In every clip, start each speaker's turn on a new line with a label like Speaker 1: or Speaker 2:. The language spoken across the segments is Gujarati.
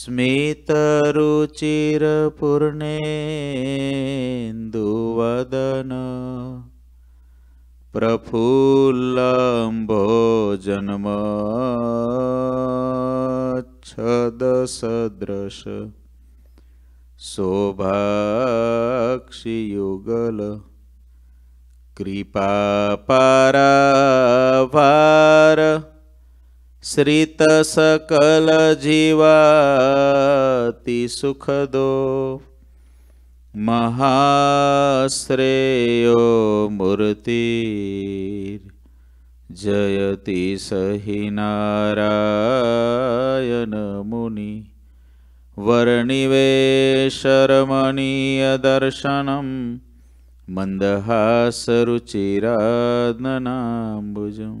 Speaker 1: स्मितरुचिरपूर्णेन्दुवदन प्रफुल्लम्भो जन्मच्छदसदृश कृपा श्रितसकलजीवातिसुखदो महाश्रेयो मूर्तिर् जयति सहि नारायनमुनि वर्णिवेशरमणीयदर्शनं मन्दहासरुचिरान्नाम्बुजम्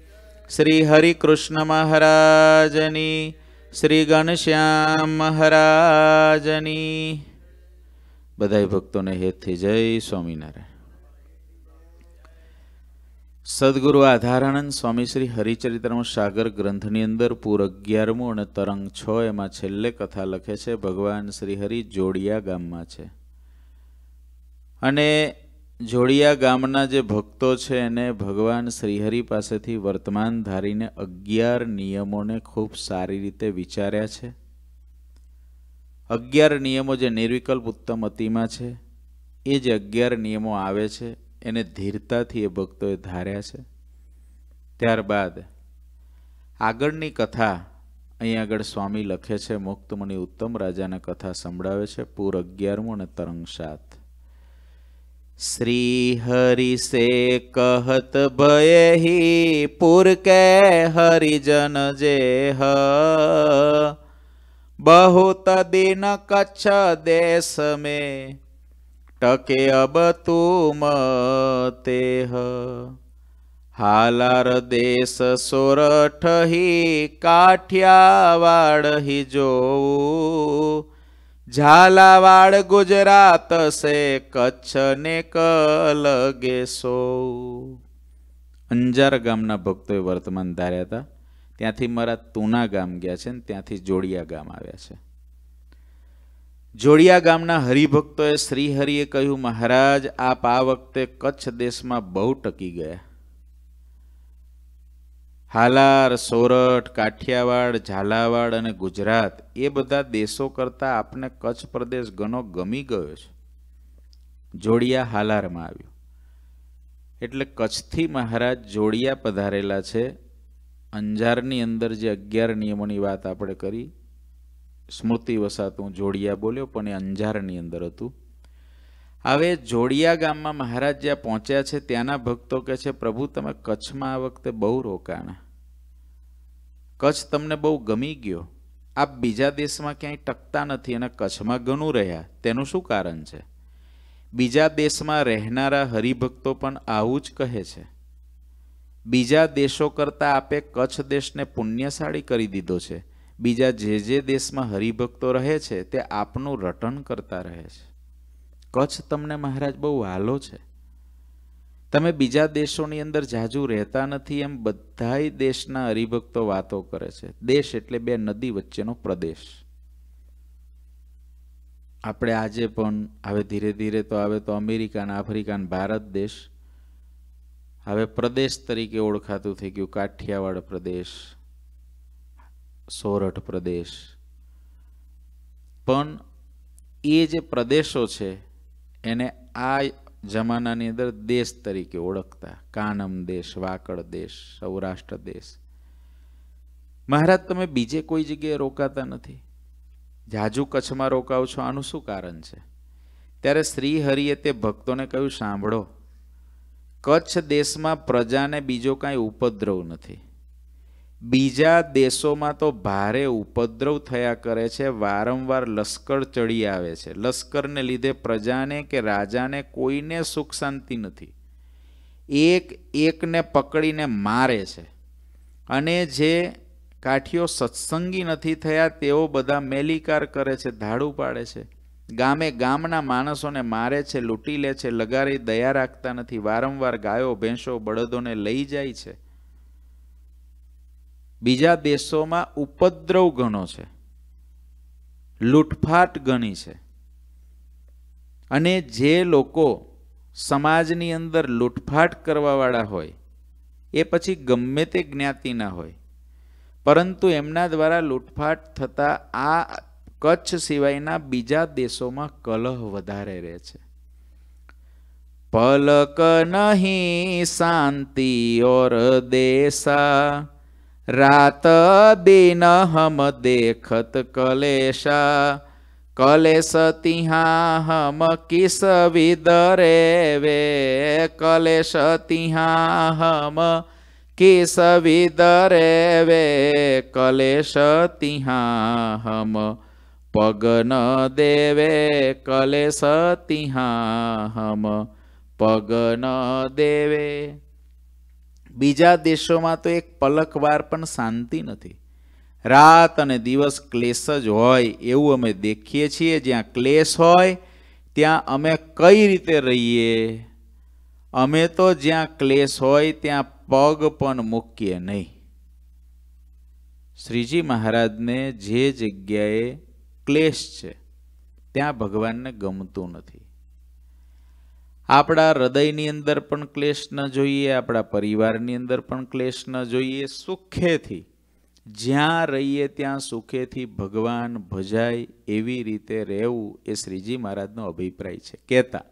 Speaker 1: શ્રી હરિકૃષ્ણ મહારાજની શ્રી ગણશ્યામ મહારાજની બધા ભક્તોને હેતથી જય સ્વામિનારાયણ સદગુરુ આધારાનંદ સ્વામી શ્રી હરિચરિત્રમ સાગર ગ્રંથની અંદર પૂર અગિયારમું અને તરંગ છ એમાં છેલ્લે કથા લખે છે ભગવાન શ્રી હરિ જોડિયા ગામમાં છે અને જોડિયા ગામના જે ભક્તો છે એને ભગવાન શ્રીહરિ પાસેથી વર્તમાન ધારીને અગિયાર નિયમોને ખૂબ સારી રીતે વિચાર્યા છે અગિયાર નિયમો જે નિર્વિકલ્પ ઉત્તમ અતિમાં છે એ જે અગિયાર નિયમો આવે છે એને ધીરતાથી એ ભક્તોએ ધાર્યા છે ત્યારબાદ આગળની કથા અહીં આગળ સ્વામી લખે છે મુક્તમુનિ ઉત્તમ રાજાને કથા સંભળાવે છે પૂર અગિયારમું અને તરંગ સાત श्री हरि से कहत भय ही पुर के हरिजन जे बहुत दिन कच्छ देश में टके अब तुम ते हालार देश सोरठ ही काठियावाड़ ही जो ઝાલાવાડ ગુજરાત સે કચ્છ ને કલગે સો અંજાર ગામના ભક્તોએ વર્તમાન ધાર્યા હતા ત્યાંથી મારા તુના ગામ ગયા છે ને ત્યાંથી જોડિયા ગામ આવ્યા છે જોડિયા ગામના હરિભક્તોએ શ્રીહરિએ કહ્યું મહારાજ આપ આ વખતે કચ્છ દેશમાં બહુ ટકી ગયા હાલાર સોરઠ કાઠિયાવાડ ઝાલાવાડ અને ગુજરાત એ બધા દેશો કરતાં આપણે કચ્છ પ્રદેશ ઘણો ગમી ગયો છે જોડિયા હાલારમાં આવ્યો એટલે કચ્છથી મહારાજ જોડિયા પધારેલા છે અંજારની અંદર જે અગિયાર નિયમોની વાત આપણે કરી સ્મૃતિ વસાતું જોડિયા બોલ્યો પણ એ અંજારની અંદર હતું હવે જોડિયા ગામમાં મહારાજ જ્યાં પહોંચ્યા છે ત્યાંના ભક્તો કહે છે પ્રભુ તમે કચ્છમાં આ વખતે બહુ રોકાણા કચ્છ તમને બહુ ગમી ગયો આપ બીજા દેશમાં ક્યાંય ટકતા નથી અને કચ્છમાં ઘણું રહ્યા તેનું શું કારણ છે બીજા દેશમાં રહેનારા હરિભક્તો પણ આવું જ કહે છે બીજા દેશો કરતાં આપે કચ્છ દેશને પુણ્યશાળી કરી દીધો છે બીજા જે જે દેશમાં હરિભક્તો રહે છે તે આપનું રટન કરતા રહે છે કચ્છ તમને મહારાજ બહુ હાલો છે તમે બીજા દેશોની અંદર જાજુ રહેતા નથી એમ બધાય દેશના હરિભક્તો વાતો કરે છે દેશ એટલે બે નદી વચ્ચેનો પ્રદેશ આપણે આજે પણ હવે ધીરે ધીરે તો આવે તો અમેરિકા અને આફ્રિકા અને ભારત દેશ હવે પ્રદેશ તરીકે ઓળખાતું થઈ ગયું કાઠિયાવાડ પ્રદેશ સોરઠ પ્રદેશ પણ એ જે પ્રદેશો છે એને આ જમાનાની અંદર દેશ તરીકે ઓળખતા કાનમ દેશ વાકડ દેશ સૌરાષ્ટ્ર દેશ મહારાજ તમે બીજે કોઈ જગ્યાએ રોકાતા નથી જાજુ કચ્છમાં રોકાવ છો આનું શું કારણ છે ત્યારે શ્રી હરિએ તે ભક્તોને કહ્યું સાંભળો કચ્છ દેશમાં પ્રજાને બીજો કાંઈ ઉપદ્રવ નથી બીજા દેશોમાં તો ભારે ઉપદ્રવ થયા કરે છે વારંવાર લશ્કર ચડી આવે છે લશ્કરને લીધે પ્રજાને કે રાજાને કોઈને સુખ શાંતિ નથી એક એકને પકડીને મારે છે અને જે કાઠીઓ સત્સંગી નથી થયા તેઓ બધા મેલીકાર કરે છે ધાડું પાડે છે ગામે ગામના માણસોને મારે છે લૂંટી લે છે લગારી દયા રાખતા નથી વારંવાર ગાયો ભેંસો બળદોને લઈ જાય છે બીજા દેશોમાં ઉપદ્રવ ઘણો છે લૂંટફાટ ઘણી છે અને જે લોકો સમાજની અંદર લૂંટફાટ કરવાવાળા હોય એ પછી ગમે તે જ્ઞાતિના હોય પરંતુ એમના દ્વારા લૂંટફાટ થતાં આ કચ્છ સિવાયના બીજા દેશોમાં કલહ વધારે રહે છે પલક નહીં શાંતિ ઓર દેશા રાત દિન હમ દેખત કલેશા કલેશ તિહા હમ કિસ વિદરે વે કલેશ તિહા હમ કિસ વિદરે વે કલેશ તિહા હમ પગન દેવે કલેશ તિહા હમ પગન દેવે બીજા દેશોમાં તો એક પલકવાર પણ શાંતિ નથી રાત અને દિવસ ક્લેશ જ હોય એવું અમે દેખીએ છીએ જ્યાં ક્લેશ હોય ત્યાં અમે કઈ રીતે રહીએ અમે તો જ્યાં ક્લેશ હોય ત્યાં પગ પણ મૂકીએ નહીં શ્રીજી મહારાજને જે જગ્યાએ ક્લેશ છે ત્યાં ભગવાનને ગમતું નથી આપણા હૃદયની અંદર પણ ક્લેશ ન જોઈએ આપણા પરિવારની અંદર પણ ક્લેશ ન જોઈએ સુખેથી જ્યાં રહીએ ત્યાં સુખેથી ભગવાન ભજાય એવી રીતે રહેવું એ શ્રીજી મહારાજનો અભિપ્રાય છે કહેતા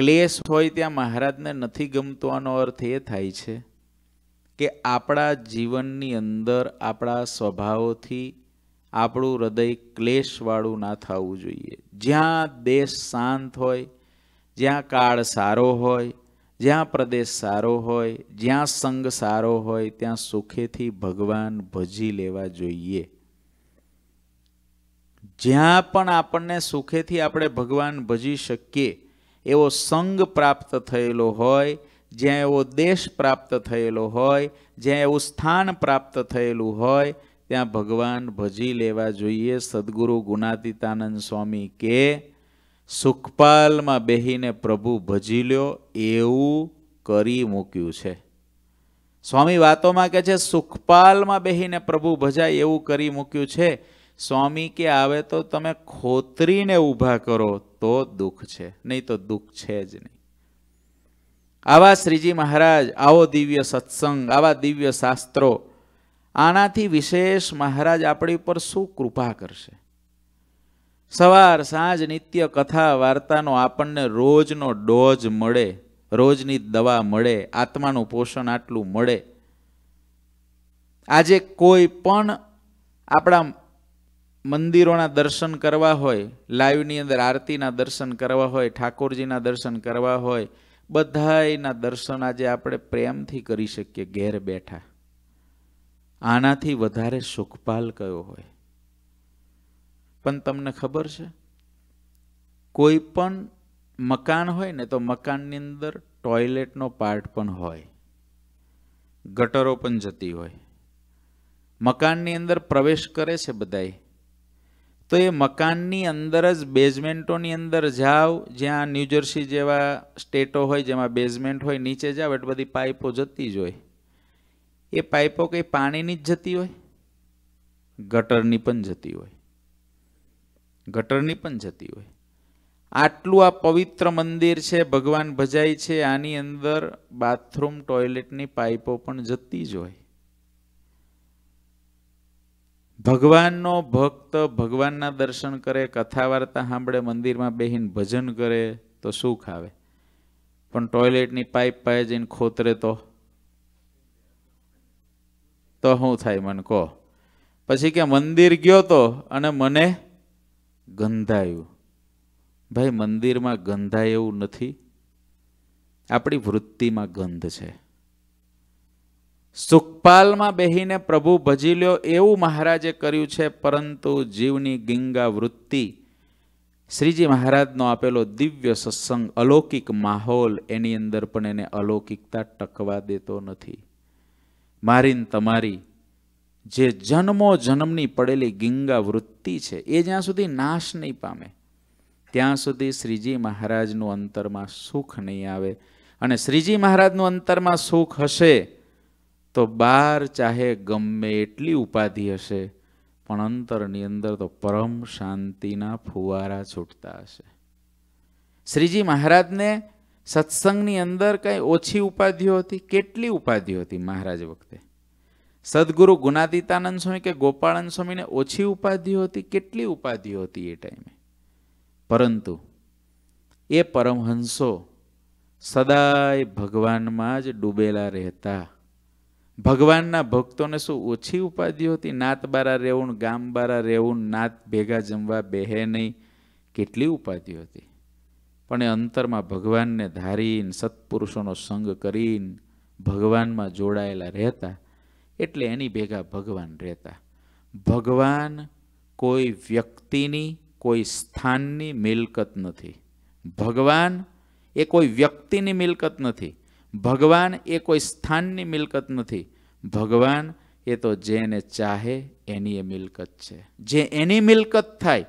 Speaker 1: ક્લેશ હોય ત્યાં મહારાજને નથી ગમતો આનો અર્થ એ થાય છે કે આપણા જીવનની અંદર આપણા સ્વભાવોથી આપણું હૃદય ક્લેશવાળું ના થવું જોઈએ જ્યાં દેશ શાંત હોય જ્યાં કાળ સારો હોય જ્યાં પ્રદેશ સારો હોય જ્યાં સંગ સારો હોય ત્યાં સુખેથી ભગવાન ભજી લેવા જોઈએ જ્યાં પણ આપણને સુખેથી આપણે ભગવાન ભજી શકીએ એવો સંગ પ્રાપ્ત થયેલો હોય જ્યાં એવો દેશ પ્રાપ્ત થયેલો હોય જ્યાં એવું સ્થાન પ્રાપ્ત થયેલું હોય ત્યાં ભગવાન ભજી લેવા જોઈએ સદગુરુ ગુણાતીતાનંદ સ્વામી કે સુખપાલમાં બેહીને પ્રભુ ભજી લ્યો એવું કરી મૂક્યું છે સ્વામી વાતોમાં કહે છે સુખપાલમાં બેહીને પ્રભુ ભજાય એવું કરી મૂક્યું છે સ્વામી કે આવે તો તમે ખોતરીને ઊભા કરો તો દુઃખ છે નહીં તો દુઃખ છે જ નહીં આવા શ્રીજી મહારાજ આવો દિવ્ય સત્સંગ આવા દિવ્ય શાસ્ત્રો આનાથી વિશેષ મહારાજ આપણી ઉપર શું કૃપા કરશે સવાર સાંજ નિત્ય કથા વાર્તાનો આપણને રોજનો ડોઝ મળે રોજની દવા મળે આત્માનું પોષણ આટલું મળે આજે કોઈ પણ આપણા મંદિરોના દર્શન કરવા હોય લાઈવની અંદર આરતીના દર્શન કરવા હોય ઠાકોરજીના દર્શન કરવા હોય બધાયના દર્શન આજે આપણે પ્રેમથી કરી શકીએ ઘેર બેઠા આનાથી વધારે સુખપાલ કયો હોય પણ તમને ખબર છે કોઈ પણ મકાન હોય ને તો મકાનની અંદર ટોયલેટનો પાર્ટ પણ હોય ગટરો પણ જતી હોય મકાનની અંદર પ્રવેશ કરે છે બધાય તો એ મકાનની અંદર જ બેઝમેન્ટોની અંદર જાઓ જ્યાં ન્યૂજર્સી જેવા સ્ટેટો હોય જેમાં બેઝમેન્ટ હોય નીચે જાઓ એટલે બધી પાઇપો જતી જ હોય એ પાઇપો કંઈ પાણીની જ જતી હોય ગટરની પણ જતી હોય ગટરની પણ જતી હોય આટલું આ પવિત્ર મંદિર છે ભગવાન ભજાય છે આની અંદર બાથરૂમ ટોયલેટની પાઇપો પણ જતી જ હોય ભગવાનનો ભક્ત ભગવાનના દર્શન કરે કથા વાર્તા સાંભળે મંદિરમાં બેહીને ભજન કરે તો સુખ આવે પણ ટોયલેટની પાઇપ પાસે જઈને ખોતરે તો તો શું થાય મને કહો પછી કે મંદિર ગયો તો અને મને ગંધાયું ભાઈ મંદિરમાં ગંધાય એવું નથી આપણી વૃત્તિમાં ગંધ છે સુખપાલમાં બેહીને પ્રભુ ભજી લ્યો એવું મહારાજે કર્યું છે પરંતુ જીવની ગિંગા વૃત્તિ શ્રીજી મહારાજનો આપેલો દિવ્ય સત્સંગ અલૌકિક માહોલ એની અંદર પણ એને અલૌકિકતા ટકવા દેતો નથી મારીન તમારી જે જન્મો જન્મની પડેલી ગિંગા વૃત્તિ છે એ જ્યાં સુધી નાશ નહીં પામે ત્યાં સુધી શ્રીજી મહારાજનું અંતરમાં સુખ નહીં આવે અને શ્રીજી મહારાજનું અંતરમાં સુખ હશે તો બાર ચાહે ગમે એટલી ઉપાધિ હશે પણ અંતરની અંદર તો પરમ શાંતિના ફુવારા છૂટતા હશે શ્રીજી મહારાજને સત્સંગની અંદર કંઈ ઓછી ઉપાધિઓ હતી કેટલી ઉપાધિઓ હતી મહારાજ વખતે સદગુરુ ગુનાદિતાનંદ સ્વામી કે ગોપાળાનંદ સ્વામીને ઓછી ઉપાધિઓ હતી કેટલી ઉપાધિઓ હતી એ ટાઈમે પરંતુ એ પરમહંસો સદાય ભગવાનમાં જ ડૂબેલા રહેતા ભગવાનના ભક્તોને શું ઓછી ઉપાધિઓ હતી નાત બારા રહેવું ગામ બારા રહેવું નાત ભેગા જમવા બેહે નહીં કેટલી ઉપાધિઓ હતી પણ એ અંતરમાં ભગવાનને ધારીન સત્પુરુષોનો સંગ કરીન ભગવાનમાં જોડાયેલા રહેતા એટલે એની ભેગા ભગવાન રહેતા ભગવાન કોઈ વ્યક્તિની કોઈ સ્થાનની મિલકત નથી ભગવાન એ કોઈ વ્યક્તિની મિલકત નથી ભગવાન એ કોઈ સ્થાનની મિલકત નથી ભગવાન એ તો જેને ચાહે એની એ મિલકત છે જે એની મિલકત થાય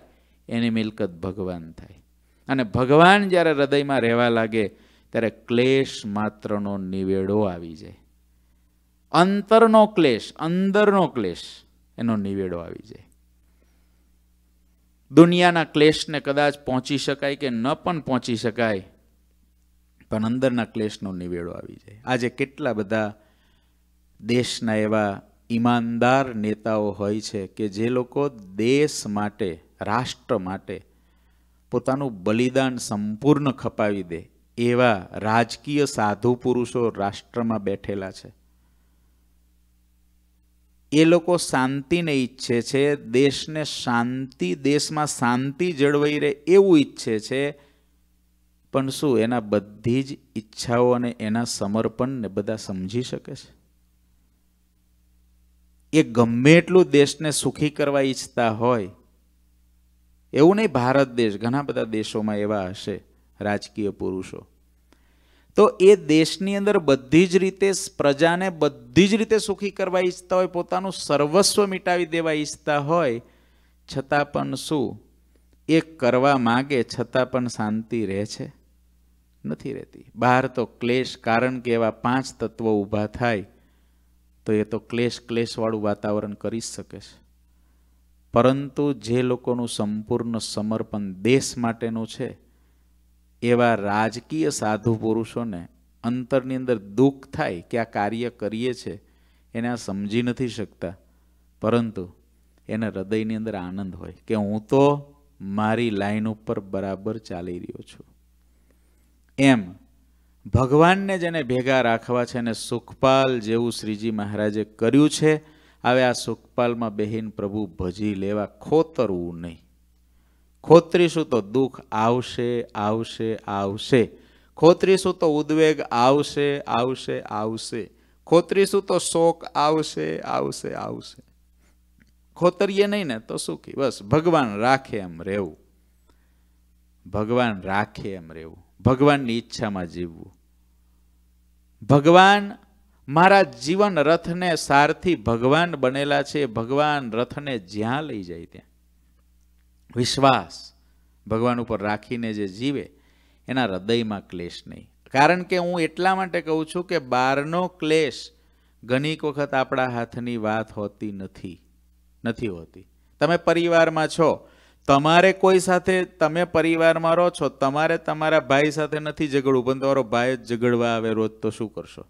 Speaker 1: એની મિલકત ભગવાન થાય અને ભગવાન જ્યારે હૃદયમાં રહેવા લાગે ત્યારે ક્લેશ માત્રનો નિવેડો આવી જાય અંતરનો ક્લેશ અંદરનો ક્લેશ એનો નિવેડો આવી જાય દુનિયાના ક્લેશને કદાચ પહોંચી શકાય કે ન પણ પહોંચી શકાય પણ અંદરના ક્લેશનો નિવેડો આવી જાય આજે કેટલા બધા દેશના એવા ઈમાનદાર નેતાઓ હોય છે કે જે લોકો દેશ માટે રાષ્ટ્ર માટે પોતાનું બલિદાન સંપૂર્ણ ખપાવી દે એવા રાજકીય સાધુ પુરુષો રાષ્ટ્રમાં બેઠેલા છે એ લોકો શાંતિને ઈચ્છે છે દેશને શાંતિ દેશમાં શાંતિ જળવાઈ રહે એવું ઈચ્છે છે પણ શું એના બધી જ ઈચ્છાઓ અને એના સમર્પણને બધા સમજી શકે છે એ ગમે એટલું દેશને સુખી કરવા ઈચ્છતા હોય એવું નહીં ભારત દેશ ઘણા બધા દેશોમાં એવા હશે રાજકીય પુરુષો તો એ દેશની અંદર બધી જ રીતે પ્રજાને બધી જ રીતે સુખી કરવા ઈચ્છતા હોય પોતાનું સર્વસ્વ મિટાવી દેવા ઈચ્છતા હોય છતાં પણ શું એ કરવા માગે છતાં પણ શાંતિ રહે છે નથી રહેતી બહાર તો ક્લેશ કારણ કે એવા પાંચ તત્વો ઊભા થાય તો એ તો ક્લેશ ક્લેશવાળું વાતાવરણ કરી જ શકે છે પરંતુ જે લોકોનું સંપૂર્ણ સમર્પણ દેશ માટેનું છે એવા રાજકીય સાધુ પુરુષોને અંતરની અંદર દુઃખ થાય કે આ કાર્ય કરીએ છે એને આ સમજી નથી શકતા પરંતુ એના હૃદયની અંદર આનંદ હોય કે હું તો મારી લાઈન ઉપર બરાબર ચાલી રહ્યો છું એમ ભગવાનને જેને ભેગા રાખવા છે અને સુખપાલ જેવું શ્રીજી મહારાજે કર્યું છે આવે આ સુખપાલમાં બેહીન પ્રભુ ભજી લેવા ખોતરવું નહીં ખોતરીશું તો દુઃખ આવશે આવશે આવશે ખોતરીશું તો ઉદ્વેગ આવશે આવશે આવશે ખોતરીશું તો શોક આવશે આવશે આવશે ખોતરીએ નહીં ને તો સુખી બસ ભગવાન રાખે એમ રહેવું ભગવાન રાખે એમ રહેવું ભગવાનની ઈચ્છામાં જીવવું ભગવાન મારા જીવન રથને સારથી ભગવાન બનેલા છે ભગવાન રથને જ્યાં લઈ જાય ત્યાં વિશ્વાસ ભગવાન ઉપર રાખીને જે જીવે એના હૃદયમાં ક્લેશ નહીં કારણ કે હું એટલા માટે કહું છું કે બહારનો ક્લેશ ઘણીક વખત આપણા હાથની વાત હોતી નથી નથી હોતી તમે પરિવારમાં છો તમારે કોઈ સાથે તમે પરિવારમાં રહો છો તમારે તમારા ભાઈ સાથે નથી ઝઘડવું પણ તમારો ભાઈ જ ઝઘડવા આવે રોજ તો શું કરશો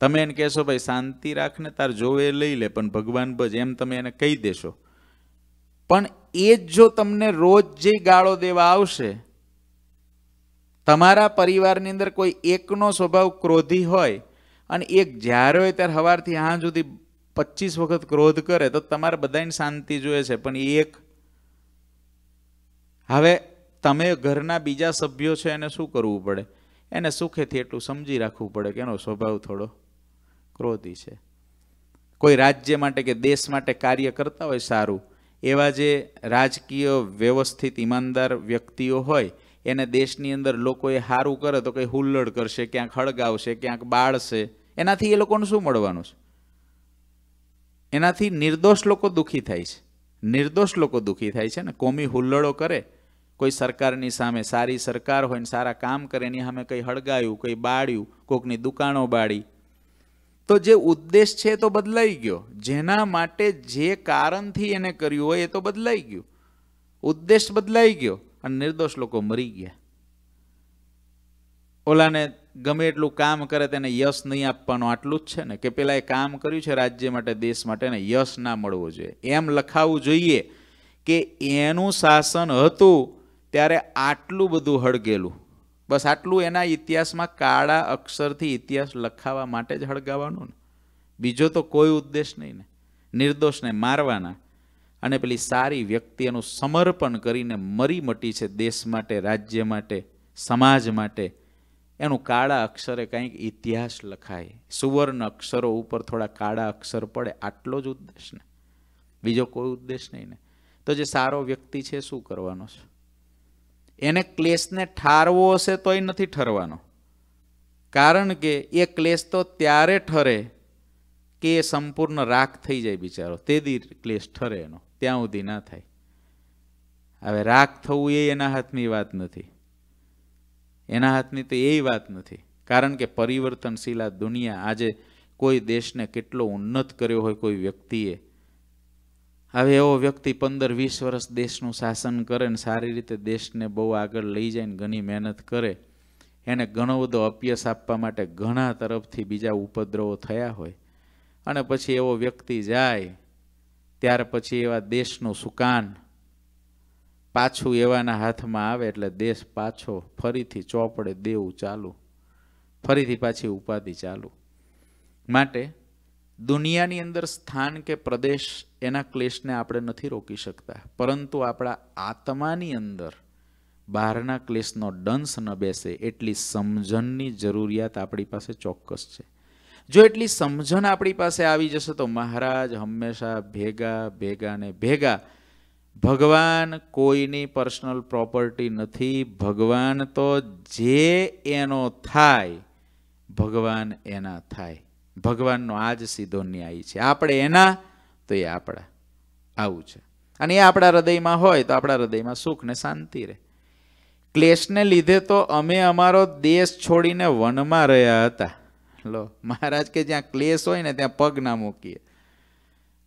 Speaker 1: તમે એને કહેશો ભાઈ શાંતિ રાખને તાર જોવે લઈ લે પણ ભગવાન બજ એમ તમે એને કહી દેશો પણ એ જ જો તમને રોજ જે ગાળો દેવા આવશે તમારા પરિવારની અંદર કોઈ એકનો સ્વભાવ ક્રોધી હોય અને એક જ્યારે હોય ત્યારે સવારથી હા સુધી પચીસ વખત ક્રોધ કરે તો તમારે બધાને શાંતિ જોઈએ છે પણ એક હવે તમે ઘરના બીજા સભ્યો છે એને શું કરવું પડે એને સુખેથી એટલું સમજી રાખવું પડે કે એનો સ્વભાવ થોડો ક્રોધી છે કોઈ રાજ્ય માટે કે દેશ માટે કાર્ય કરતા હોય સારું એવા જે રાજકીય વ્યવસ્થિત ઈમાનદાર વ્યક્તિઓ હોય એને દેશની અંદર લોકોએ સારું કરે તો કંઈ હુલ્લડ કરશે ક્યાંક હળગાવશે ક્યાંક બાળશે એનાથી એ લોકોને શું મળવાનું છે એનાથી નિર્દોષ લોકો દુઃખી થાય છે નિર્દોષ લોકો દુઃખી થાય છે ને કોમી હુલ્લડો કરે કોઈ સરકારની સામે સારી સરકાર હોય ને સારા કામ કરે એની સામે કંઈ હળગાયું કંઈ બાળ્યું કોકની દુકાનો બાળી તો જે ઉદ્દેશ છે એ તો બદલાઈ ગયો જેના માટે જે કારણથી એને કર્યું હોય એ તો બદલાઈ ગયું ઉદ્દેશ બદલાઈ ગયો અને નિર્દોષ લોકો મરી ગયા ઓલાને ગમે એટલું કામ કરે તેને યશ નહીં આપવાનું આટલું જ છે ને કે પેલા એ કામ કર્યું છે રાજ્ય માટે દેશ માટે ને યશ ના મળવું જોઈએ એમ લખાવવું જોઈએ કે એનું શાસન હતું ત્યારે આટલું બધું હળગેલું બસ આટલું એના ઇતિહાસમાં કાળા અક્ષરથી ઇતિહાસ લખાવા માટે જ હળગાવવાનો ને બીજો તો કોઈ ઉદ્દેશ નહીં ને નિર્દોષને મારવાના અને પેલી સારી વ્યક્તિ એનું સમર્પણ કરીને મરી મટી છે દેશ માટે રાજ્ય માટે સમાજ માટે એનું કાળા અક્ષરે કંઈક ઇતિહાસ લખાય સુવર્ણ અક્ષરો ઉપર થોડા કાળા અક્ષર પડે આટલો જ ઉદ્દેશ ને બીજો કોઈ ઉદ્દેશ નહીં ને તો જે સારો વ્યક્તિ છે શું કરવાનો છે એને ક્લેશને ઠારવો હશે તોય નથી ઠરવાનો કારણ કે એ ક્લેશ તો ત્યારે ઠરે કે એ સંપૂર્ણ રાખ થઈ જાય બિચારો તે દી ક્લેશ ઠરે એનો ત્યાં સુધી ના થાય હવે રાખ થવું એ એના હાથની વાત નથી એના હાથની તો એ વાત નથી કારણ કે પરિવર્તનશીલા દુનિયા આજે કોઈ દેશને કેટલો ઉન્નત કર્યો હોય કોઈ વ્યક્તિએ હવે એવો વ્યક્તિ પંદર વીસ વર્ષ દેશનું શાસન કરે ને સારી રીતે દેશને બહુ આગળ લઈ જાય ને ઘણી મહેનત કરે એને ઘણો બધો અપયસ આપવા માટે ઘણા તરફથી બીજા ઉપદ્રવો થયા હોય અને પછી એવો વ્યક્તિ જાય ત્યાર પછી એવા દેશનું સુકાન પાછું એવાના હાથમાં આવે એટલે દેશ પાછો ફરીથી ચોપડે દેવું ચાલુ ફરીથી પાછી ઉપાધિ ચાલુ માટે દુનિયાની અંદર સ્થાન કે પ્રદેશ એના ક્લેશને આપણે નથી રોકી શકતા પરંતુ આપણા આત્માની અંદર બહારના ક્લેશનો ડંસ ન બેસે એટલી સમજણની જરૂરિયાત આપણી પાસે ચોક્કસ છે જો એટલી સમજણ આપણી પાસે આવી જશે તો મહારાજ હંમેશા ભેગા ભેગા ને ભેગા ભગવાન કોઈની પર્સનલ પ્રોપર્ટી નથી ભગવાન તો જે એનો થાય ભગવાન એના થાય ભગવાનનો આ જ સીધો ન્યાય છે આપણે એના તો એ આપણા આવું છે અને એ આપણા હૃદયમાં હોય તો આપણા હૃદયમાં સુખ ને શાંતિ રહે ક્લેશને લીધે તો અમે અમારો દેશ છોડીને વનમાં રહ્યા હતા લો મહારાજ કે જ્યાં ક્લેશ હોય ને ત્યાં પગ ના મૂકીએ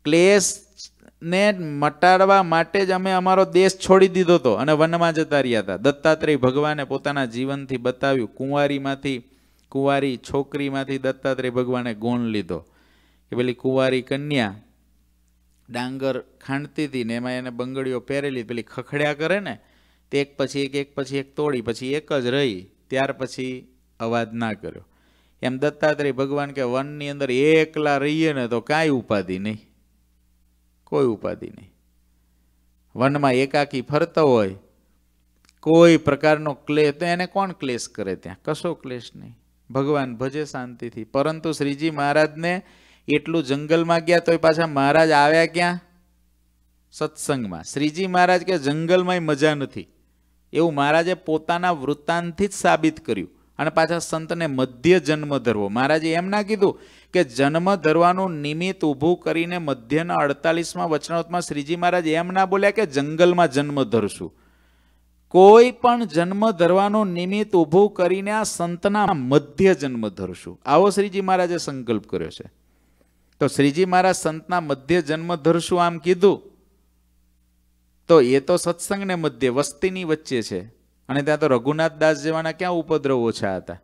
Speaker 1: ક્લેશને મટાડવા માટે જ અમે અમારો દેશ છોડી દીધો હતો અને વનમાં જતા રહ્યા હતા દત્તાત્રેય ભગવાને પોતાના જીવનથી બતાવ્યું કુંવારીમાંથી કુંવારી છોકરીમાંથી દત્તાત્રેય ભગવાને ગુણ લીધો કે પેલી કુંવારી કન્યા ડાંગર ખાંડતી હતી ને એમાં એને બંગડીઓ પહેરેલી પેલી ખખડ્યા કરે ને તે એક પછી એક એક પછી એક તોડી પછી એક જ રહી ત્યાર પછી અવાજ ના કર્યો એમ દત્તાત્રેય ભગવાન કે વનની અંદર એકલા રહીએ ને તો કાંઈ ઉપાધિ નહીં કોઈ ઉપાધિ નહીં વનમાં એકાકી ફરતો હોય કોઈ પ્રકારનો ક્લેશ તો એને કોણ ક્લેશ કરે ત્યાં કશો ક્લેશ નહીં ભગવાન ભજે શાંતિથી પરંતુ શ્રીજી મહારાજને એટલું જંગલમાં ગયા તોય પાછા મહારાજ આવ્યા ક્યાં સત્સંગમાં શ્રીજી મહારાજ કે જંગલમાંય મજા નથી એવું મહારાજે પોતાના વૃત્તાંતથી જ સાબિત કર્યું અને પાછા સંતને મધ્ય જન્મ ધરવો મહારાજે એમ ના કીધું કે જન્મ ધરવાનું નિમિત્ત ઊભું કરીને મધ્યના અડતાલીસમાં વચનાવતમાં શ્રીજી મહારાજ એમ ના બોલ્યા કે જંગલમાં જન્મ ધરશું કોઈ પણ જન્મ ધરવાનો નિમિત્ત ઊભું કરીને આ સંતના મધ્ય જન્મ ધરશું આવો શ્રીજી મહારાજે સંકલ્પ કર્યો છે તો શ્રીજી મહારાજ સંતના મધ્ય જન્મ ધરશું આમ કીધું તો એ તો સત્સંગને મધ્ય વસ્તીની વચ્ચે છે અને ત્યાં તો રઘુનાથ દાસ જેવાના ક્યાં ઉપદ્રવ ઓછા હતા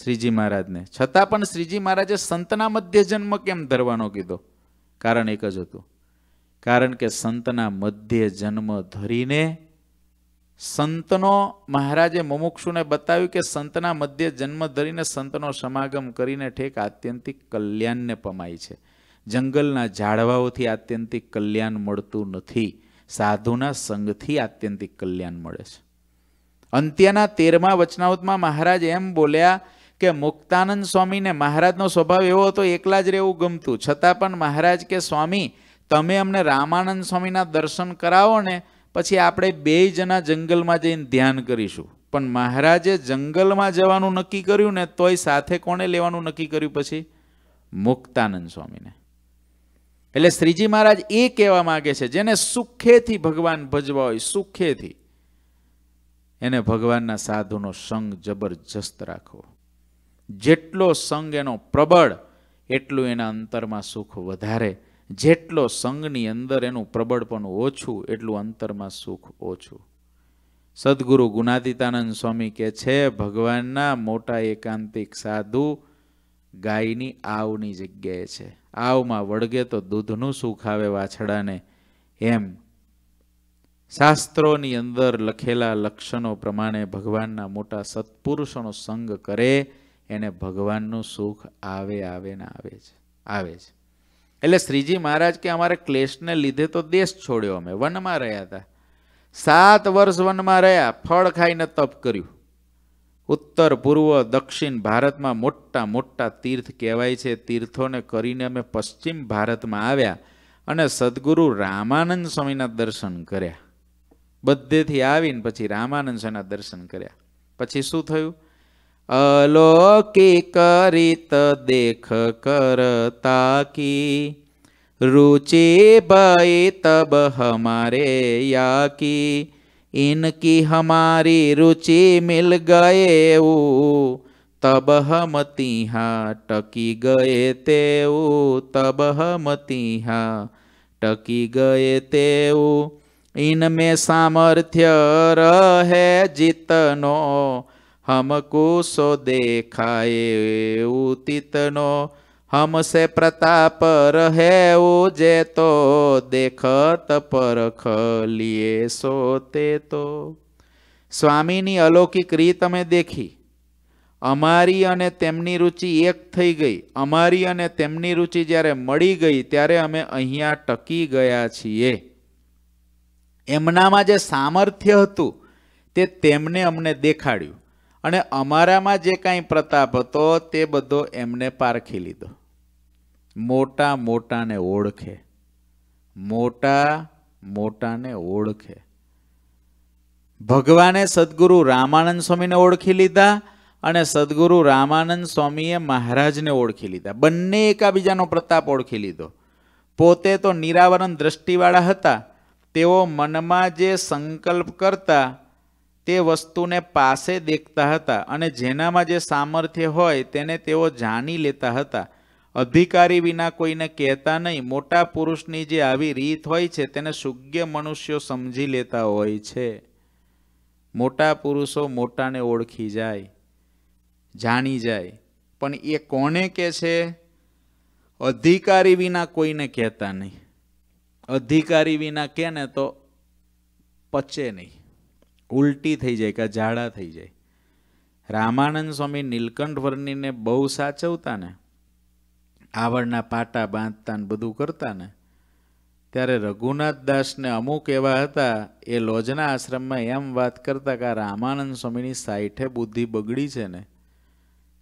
Speaker 1: શ્રીજી મહારાજને છતાં પણ શ્રીજી મહારાજે સંતના મધ્ય જન્મ કેમ ધરવાનો કીધો કારણ એક જ હતું કારણ કે સંતના મધ્ય જન્મ ધરીને સંતનો મહારાજે મુમુક્ષુને બતાવ્યું કે સંતના મધ્યે જન્મ ધરીને સંતનો સમાગમ કરીને ઠેક આત્યંતિક કલ્યાણને પમાય છે જંગલના ઝાડવાઓથી આત્યંતિક કલ્યાણ મળતું નથી સાધુના સંઘથી આત્યંતિક કલ્યાણ મળે છે અંત્યના તેરમા વચનાવતમાં મહારાજ એમ બોલ્યા કે મુક્તાનંદ સ્વામીને મહારાજનો સ્વભાવ એવો હતો એકલા જ રહેવું ગમતું છતાં પણ મહારાજ કે સ્વામી તમે અમને રામાનંદ સ્વામીના દર્શન કરાવો ને પછી આપણે બે જણા જંગલમાં જઈને ધ્યાન કરીશું પણ મહારાજે જંગલમાં જવાનું નક્કી કર્યું ને તોય સાથે કોને લેવાનું નક્કી કર્યું પછી મુક્તાનંદ સ્વામીને એટલે શ્રીજી મહારાજ એ કહેવા માગે છે જેને સુખેથી ભગવાન ભજવા હોય સુખેથી એને ભગવાનના સાધુનો સંગ જબરજસ્ત રાખવો જેટલો સંગ એનો પ્રબળ એટલું એના અંતરમાં સુખ વધારે જેટલો સંગની અંદર એનું પ્રબળપણ ઓછું એટલું અંતરમાં સુખ ઓછું સદગુરુ ગુણાતીતાનંદ સ્વામી કહે છે ભગવાનના મોટા એકાંતિક સાધુ ગાયની આવની જગ્યાએ છે આવમાં વળગે તો દૂધનું સુખ આવે વાછડાને એમ શાસ્ત્રોની અંદર લખેલા લક્ષણો પ્રમાણે ભગવાનના મોટા સત્પુરુષોનો સંગ કરે એને ભગવાનનું સુખ આવે આવે ને આવે છે આવે છે એટલે શ્રીજી મહારાજ કે અમારે ક્લેશને લીધે તો દેશ છોડ્યો અમે વનમાં રહ્યા હતા સાત વર્ષ વનમાં રહ્યા ફળ ખાઈને તપ કર્યું ઉત્તર પૂર્વ દક્ષિણ ભારતમાં મોટા મોટા તીર્થ કહેવાય છે તીર્થોને કરીને અમે પશ્ચિમ ભારતમાં આવ્યા અને સદગુરુ રામાનંદ સ્વામીના દર્શન કર્યા બધેથી આવીને પછી રામાનંદ સ્વામીના દર્શન કર્યા પછી શું થયું अलौकिक देख कर ताकी रुचि बाई तब हमारे या की इनकी हमारी रुचि मिल गए वो तब हम तिहा टकी गए ते वो तब हम तिहा टकी गए ते इनमें सामर्थ्य रहे जितनो हमको सो देखाए उतितनो हमसे प्रताप रहे वो जे तो देखत પરખ લીએ સો તે તો સ્વામીની અલૌકિક રીત અમે દેખી અમારી અને તેમની રુચિ એક થઈ ગઈ અમારી અને તેમની રુચિ જ્યારે મળી ગઈ ત્યારે અમે અહીંયા ટકી ગયા છીએ એમનામાં જે સામર્થ્ય હતું તે તેમને અમને દેખાડ્યું અને અમારામાં જે કાંઈ પ્રતાપ હતો તે બધો એમને પારખી લીધો મોટા મોટાને ઓળખે મોટા મોટાને ઓળખે ભગવાને સદગુરુ રામાનંદ સ્વામીને ઓળખી લીધા અને સદગુરુ રામાનંદ સ્વામીએ મહારાજને ઓળખી લીધા બંને એકાબીજાનો પ્રતાપ ઓળખી લીધો પોતે તો નિરાવરણ દ્રષ્ટિવાળા હતા તેઓ મનમાં જે સંકલ્પ કરતા તે વસ્તુને પાસે દેખતા હતા અને જેનામાં જે સામર્થ્ય હોય તેને તેઓ જાણી લેતા હતા અધિકારી વિના કોઈને કહેતા નહીં મોટા પુરુષની જે આવી રીત હોય છે તેને સુગ્ય મનુષ્યો સમજી લેતા હોય છે મોટા પુરુષો મોટાને ઓળખી જાય જાણી જાય પણ એ કોને કહે છે અધિકારી વિના કોઈને કહેતા નહીં અધિકારી વિના કહે ને તો પચે નહીં ઉલટી થઈ જાય કે જાડા થઈ જાય રામાનંદ સ્વામી નીલકંઠ વર્ણિને બહુ સાચવતા ને આવડના પાટા બાંધતા ને બધું કરતા ને ત્યારે રઘુનાથ દાસને અમુક એવા હતા એ લોજના આશ્રમમાં એમ વાત કરતા કે આ રામાનંદ સ્વામીની સાઈઠે બુદ્ધિ બગડી છે ને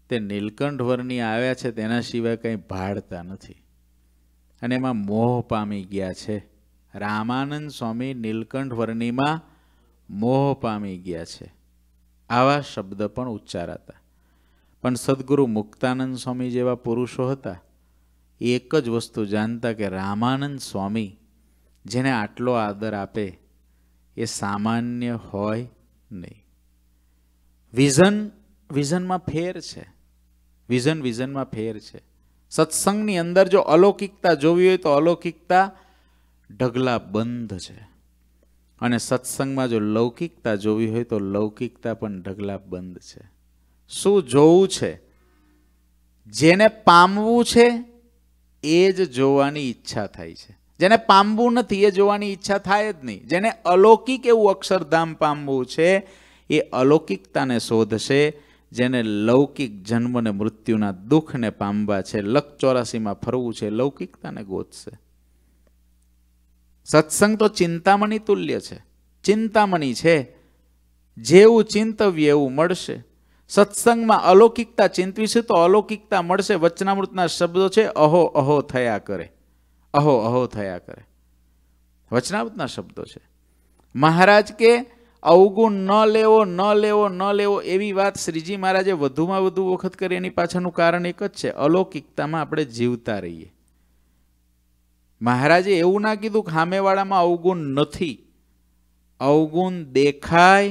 Speaker 1: તે નીલકંઠ વર્ણી આવ્યા છે તેના સિવાય કંઈ ભાળતા નથી અને એમાં મોહ પામી ગયા છે રામાનંદ સ્વામી નીલકંઠ વર્ણિમાં મોહ પામી ગયા છે આવા શબ્દ પણ ઉચ્ચારાતા પણ સદગુરુ મુક્તાનંદ સ્વામી જેવા પુરુષો હતા એ એક જ વસ્તુ જાણતા કે રામાનંદ સ્વામી જેને આટલો આદર આપે એ સામાન્ય હોય નહીં વિઝન વિઝનમાં ફેર છે વિઝન વિઝનમાં ફેર છે સત્સંગની અંદર જો અલૌકિકતા જોવી હોય તો અલૌકિકતા ઢગલા બંધ છે અને સત્સંગમાં જો લૌકિકતા જોવી હોય તો લૌકિકતા પણ ઢગલા બંધ છે શું જોવું છે જેને પામવું છે એ જ જોવાની ઈચ્છા થાય છે જેને પામવું નથી એ જોવાની ઈચ્છા થાય જ નહીં જેને અલૌકિક એવું અક્ષરધામ પામવું છે એ અલૌકિકતાને શોધશે જેને લૌકિક જન્મ અને મૃત્યુના દુઃખને પામવા છે લક ચોરાસીમાં ફરવું છે લૌકિકતાને ગોતશે સત્સંગ તો ચિંતામણી તુલ્ય છે ચિંતામણી છે જેવું ચિંતવ્ય એવું મળશે સત્સંગમાં અલૌકિકતા ચિંતવીશું તો અલૌકિકતા મળશે વચનામૃતના શબ્દો છે અહો અહો થયા કરે અહો અહો થયા કરે વચનામૃતના શબ્દો છે મહારાજ કે અવગુણ ન લેવો ન લેવો ન લેવો એવી વાત શ્રીજી મહારાજે વધુમાં વધુ વખત કરી એની પાછળનું કારણ એક જ છે અલૌકિકતામાં આપણે જીવતા રહીએ મહારાજે એવું ના કીધું કે સામેવાળામાં અવગુણ નથી અવગુણ દેખાય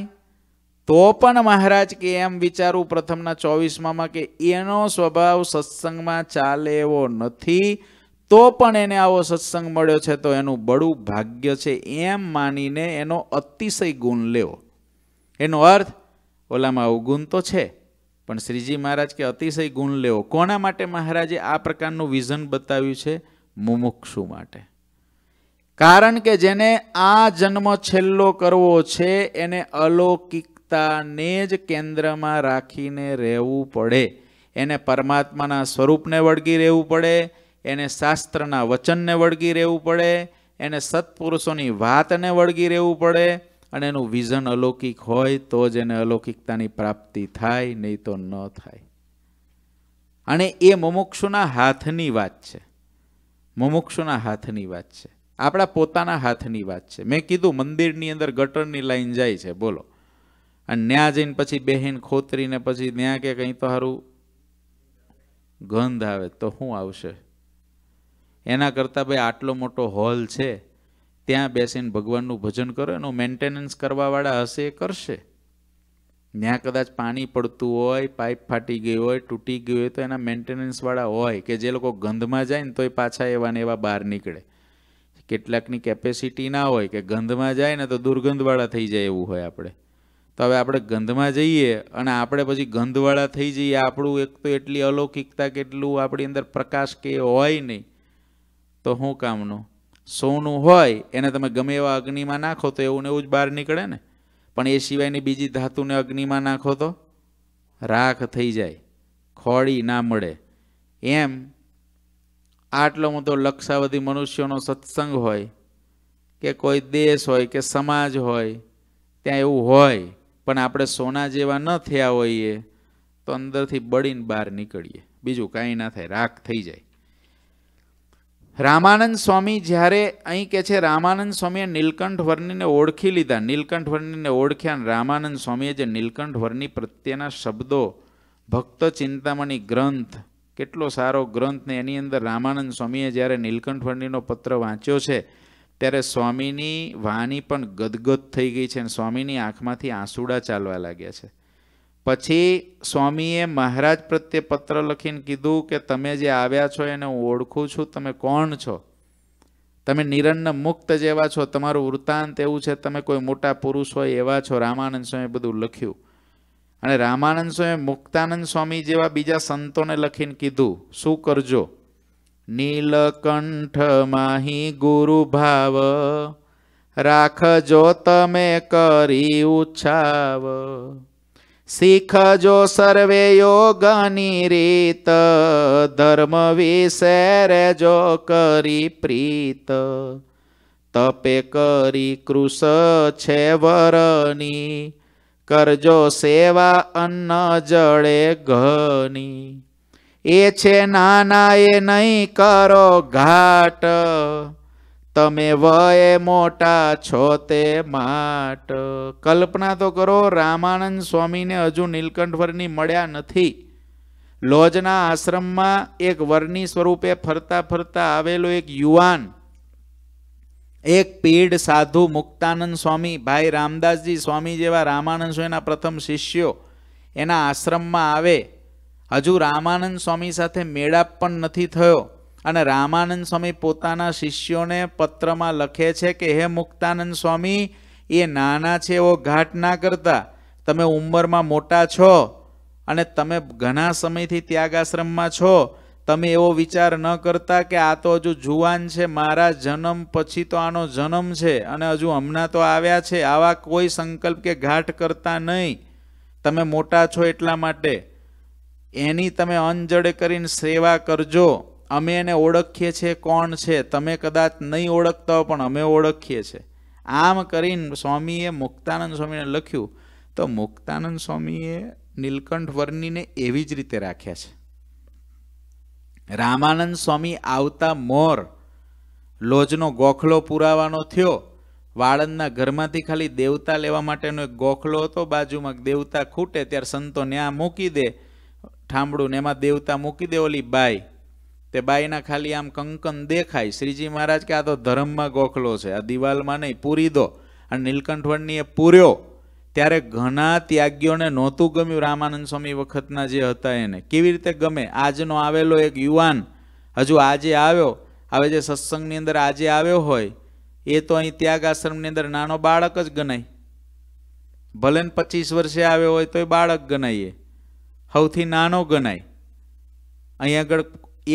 Speaker 1: તો પણ મહારાજ કે એમ વિચારવું પ્રથમના ચોવીસમાં કે એનો સ્વભાવ સત્સંગમાં ચાલે એવો નથી તો પણ એને આવો સત્સંગ મળ્યો છે તો એનું બડું ભાગ્ય છે એમ માનીને એનો અતિશય ગુણ લેવો એનો અર્થ ઓલામાં અવગુણ તો છે પણ શ્રીજી મહારાજ કે અતિશય ગુણ લેવો કોના માટે મહારાજે આ પ્રકારનું વિઝન બતાવ્યું છે મુમુક્ષુ માટે કારણ કે જેને આ જન્મ છેલ્લો કરવો છે એને અલૌકિકતાને જ કેન્દ્રમાં રાખીને રહેવું પડે એને પરમાત્માના સ્વરૂપને વળગી રહેવું પડે એને શાસ્ત્રના વચનને વળગી રહેવું પડે એને સત્પુરુષોની વાતને વળગી રહેવું પડે અને એનું વિઝન અલૌકિક હોય તો જ એને અલૌકિકતાની પ્રાપ્તિ થાય નહીં તો ન થાય અને એ મુમુક્ષુના હાથની વાત છે મુમુક્ષુના હાથની વાત છે આપણા પોતાના હાથની વાત છે મેં કીધું મંદિરની અંદર ગટરની લાઈન જાય છે બોલો અને ત્યાં જઈને પછી બહેન ખોતરીને પછી ત્યાં કે કંઈ તો સારું ગંધ આવે તો શું આવશે એના કરતાં ભાઈ આટલો મોટો હોલ છે ત્યાં બેસીને ભગવાનનું ભજન કરો એનું મેન્ટેનન્સ કરવાવાળા હશે એ કરશે ત્યાં કદાચ પાણી પડતું હોય પાઇપ ફાટી ગઈ હોય તૂટી ગયું હોય તો એના મેન્ટેનન્સવાળા હોય કે જે લોકો ગંધમાં જાય ને તોય પાછા એવા ને એવા બહાર નીકળે કેટલાકની કેપેસિટી ના હોય કે ગંધમાં જાય ને તો દુર્ગંધવાળા થઈ જાય એવું હોય આપણે તો હવે આપણે ગંધમાં જઈએ અને આપણે પછી ગંધવાળા થઈ જઈએ આપણું એક તો એટલી અલૌકિકતા કેટલું આપણી અંદર પ્રકાશ કે હોય નહીં તો શું કામનું સોનું હોય એને તમે ગમે એવા અગ્નિમાં નાખો તો એવું ને એવું જ બહાર નીકળે ને પણ એ સિવાયની બીજી ધાતુને અગ્નિમાં નાખો તો રાખ થઈ જાય ખોળી ના મળે એમ આટલો મોટો લક્ષાવધી મનુષ્યોનો સત્સંગ હોય કે કોઈ દેશ હોય કે સમાજ હોય ત્યાં એવું હોય પણ આપણે સોના જેવા ન થયા હોઈએ તો અંદરથી બળીને બહાર નીકળીએ બીજું કાંઈ ના થાય રાખ થઈ જાય રામાનંદ સ્વામી જ્યારે અહીં કે છે રામાનંદ સ્વામીએ નીલકંઠ વર્ણિને ઓળખી લીધા નીલકંઠ વર્ણિને ઓળખ્યા રામાનંદ સ્વામીએ જે નીલકંઠ વર્ણિ પ્રત્યેના શબ્દો ભક્ત ચિંતામણી ગ્રંથ કેટલો સારો ગ્રંથ ને એની અંદર રામાનંદ સ્વામીએ જ્યારે નીલકંઠ વર્ણિનો પત્ર વાંચ્યો છે ત્યારે સ્વામીની વાણી પણ ગદગદ થઈ ગઈ છે અને સ્વામીની આંખમાંથી આંસુડા ચાલવા લાગ્યા છે પછી સ્વામીએ મહારાજ પ્રત્યે પત્ર લખીને કીધું કે તમે જે આવ્યા છો એને હું ઓળખું છું તમે કોણ છો તમે નિરન્ન મુક્ત જેવા છો તમારું વૃત્તાંત એવું છે તમે કોઈ મોટા પુરુષ હોય એવા છો રામાનંદ સ્વામી બધું લખ્યું અને રામાનંદ સ્વામી મુક્તાનંદ સ્વામી જેવા બીજા સંતોને લખીને કીધું શું કરજો નીલકંઠ માહી ગુરુ ભાવ રાખજો તમે કરી ઉછાવ શીખ જો સર્વે યોગની રીત ધર્મ વિશે રેજો કરી પ્રીત તપે કરી કૃષ છે વરની કરજો સેવા અન્ન જળે ઘની એ છે નાના એ નહીં કરો ઘાટ તમે વયે મોટા છો તે માટ કલ્પના તો કરો રામાનંદ સ્વામીને હજુ નીલકંઠવરની મળ્યા નથી લોજના આશ્રમમાં એક વરની સ્વરૂપે ફરતા ફરતા આવેલો એક યુવાન એક પીઢ સાધુ મુક્તાનંદ સ્વામી ભાઈ રામદાસજી સ્વામી જેવા રામાનંદ સ્વામીના પ્રથમ શિષ્યો એના આશ્રમમાં આવે હજુ રામાનંદ સ્વામી સાથે મેળાપ પણ નથી થયો અને રામાનંદ સ્વામી પોતાના શિષ્યોને પત્રમાં લખે છે કે હે મુક્તાનંદ સ્વામી એ નાના છે એવો ઘાટ ના કરતા તમે ઉંમરમાં મોટા છો અને તમે ઘણા સમયથી ત્યાગાશ્રમમાં છો તમે એવો વિચાર ન કરતા કે આ તો હજુ જુવાન છે મારા જન્મ પછી તો આનો જન્મ છે અને હજુ હમણાં તો આવ્યા છે આવા કોઈ સંકલ્પ કે ઘાટ કરતા નહીં તમે મોટા છો એટલા માટે એની તમે અંજળ કરીને સેવા કરજો અમે એને ઓળખીએ છીએ કોણ છે તમે કદાચ નહીં ઓળખતા હો પણ અમે ઓળખીએ છીએ આમ કરીને સ્વામીએ મુક્તાનંદ સ્વામીને લખ્યું તો મુક્તાનંદ સ્વામીએ નીલકંઠ વર્ણીને એવી જ રીતે રાખ્યા છે રામાનંદ સ્વામી આવતા મોર લોજનો ગોખલો પુરાવાનો થયો વાળંદના ઘરમાંથી ખાલી દેવતા લેવા માટેનો એક ગોખલો હતો બાજુમાં દેવતા ખૂટે ત્યારે સંતો ત્યાં મૂકી દે ઠામડું ને એમાં દેવતા મૂકી દે ઓલી બાય તે બાઈના ખાલી આમ કંકન દેખાય શ્રીજી મહારાજ કે આ તો ધર્મમાં ગોખલો છે આ દિવાલમાં નહીં પૂરી દો અને એ પૂર્યો ત્યારે ઘણા ત્યાગીઓને નહોતું ગમ્યું રામાનંદ સ્વામી વખતના જે હતા એને કેવી રીતે ગમે આજનો આવેલો એક યુવાન હજુ આજે આવ્યો હવે જે સત્સંગની અંદર આજે આવ્યો હોય એ તો અહીં ત્યાગ આશ્રમની અંદર નાનો બાળક જ ગણાય ભલે ને પચીસ વર્ષે આવ્યો હોય તો એ બાળક ગણાઈએ સૌથી નાનો ગણાય અહીં આગળ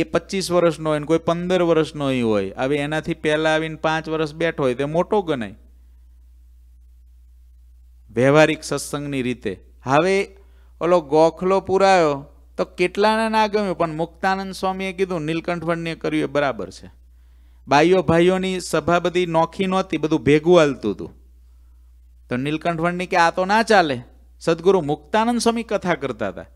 Speaker 1: એ પચીસ વર્ષનો હોય ને કોઈ પંદર વર્ષનો હોય હવે એનાથી પહેલાં આવીને પાંચ વર્ષ બેઠો હોય તે મોટો ગણાય વ્યવહારિક સત્સંગની રીતે હવે ઓલો ગોખલો પુરાયો તો કેટલાને ના ગમ્યું પણ મુક્તાનંદ સ્વામીએ કીધું નીલકંઠવર્ણીએ કર્યું એ બરાબર છે બાઈઓ ભાઈઓની સભા બધી નોખી નહોતી બધું ભેગું હાલતું હતું તો નીલકંઠવર્ણી કે આ તો ના ચાલે સદગુરુ મુક્તાનંદ સ્વામી કથા કરતા હતા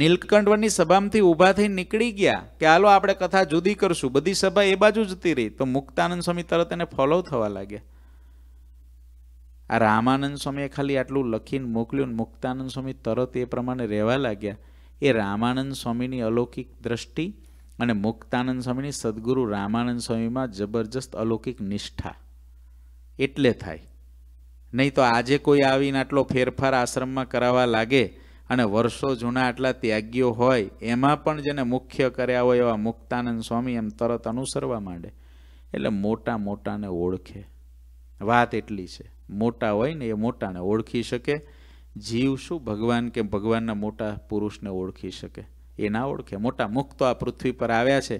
Speaker 1: નીલકંઠવનની સભામાંથી ઊભા થઈ નીકળી ગયા કે હાલો આપણે કથા જુદી કરશું બધી સભા એ બાજુ જતી રહી તો મુક્તાનંદ સ્વામી તરત એને ફોલો થવા લાગ્યા આ રામાનંદ સ્વામીએ ખાલી આટલું લખીને મોકલ્યું ને મુક્તાનંદ સ્વામી તરત એ પ્રમાણે રહેવા લાગ્યા એ રામાનંદ સ્વામીની અલૌકિક દ્રષ્ટિ અને મુક્તાનંદ સ્વામીની સદગુરુ રામાનંદ સ્વામીમાં જબરજસ્ત અલૌકિક નિષ્ઠા એટલે થાય નહીં તો આજે કોઈ આવીને આટલો ફેરફાર આશ્રમમાં કરાવવા લાગે અને વર્ષો જૂના આટલા ત્યાગીઓ હોય એમાં પણ જેને મુખ્ય કર્યા હોય એવા મુક્તાનંદ સ્વામી એમ તરત અનુસરવા માંડે એટલે મોટા મોટાને ઓળખે વાત એટલી છે મોટા હોય ને એ મોટાને ઓળખી શકે જીવ શું ભગવાન કે ભગવાનના મોટા પુરુષને ઓળખી શકે એ ના ઓળખે મોટા મુક્ત આ પૃથ્વી પર આવ્યા છે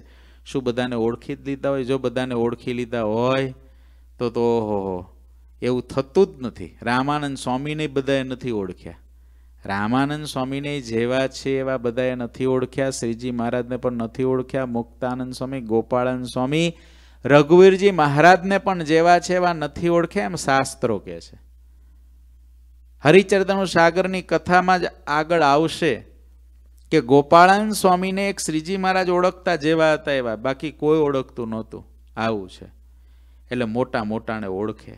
Speaker 1: શું બધાને ઓળખી જ લીધા હોય જો બધાને ઓળખી લીધા હોય તો તો ઓહો એવું થતું જ નથી રામાનંદ સ્વામીને બધાએ નથી ઓળખ્યા રામાનંદ સ્વામીને જેવા છે એવા બધાએ નથી ઓળખ્યા શ્રીજી મહારાજને પણ નથી ઓળખ્યા મુક્તાનંદ સ્વામી ગોપાળાનંદ સ્વામી રઘુવીરજી મહારાજને પણ જેવા છે એવા નથી ઓળખ્યા એમ શાસ્ત્રો કહે છે હરિચરિતનું સાગરની કથામાં જ આગળ આવશે કે ગોપાળાનંદ સ્વામીને એક શ્રીજી મહારાજ ઓળખતા જેવા હતા એવા બાકી કોઈ ઓળખતું નહોતું આવું છે એટલે મોટા મોટાને ઓળખે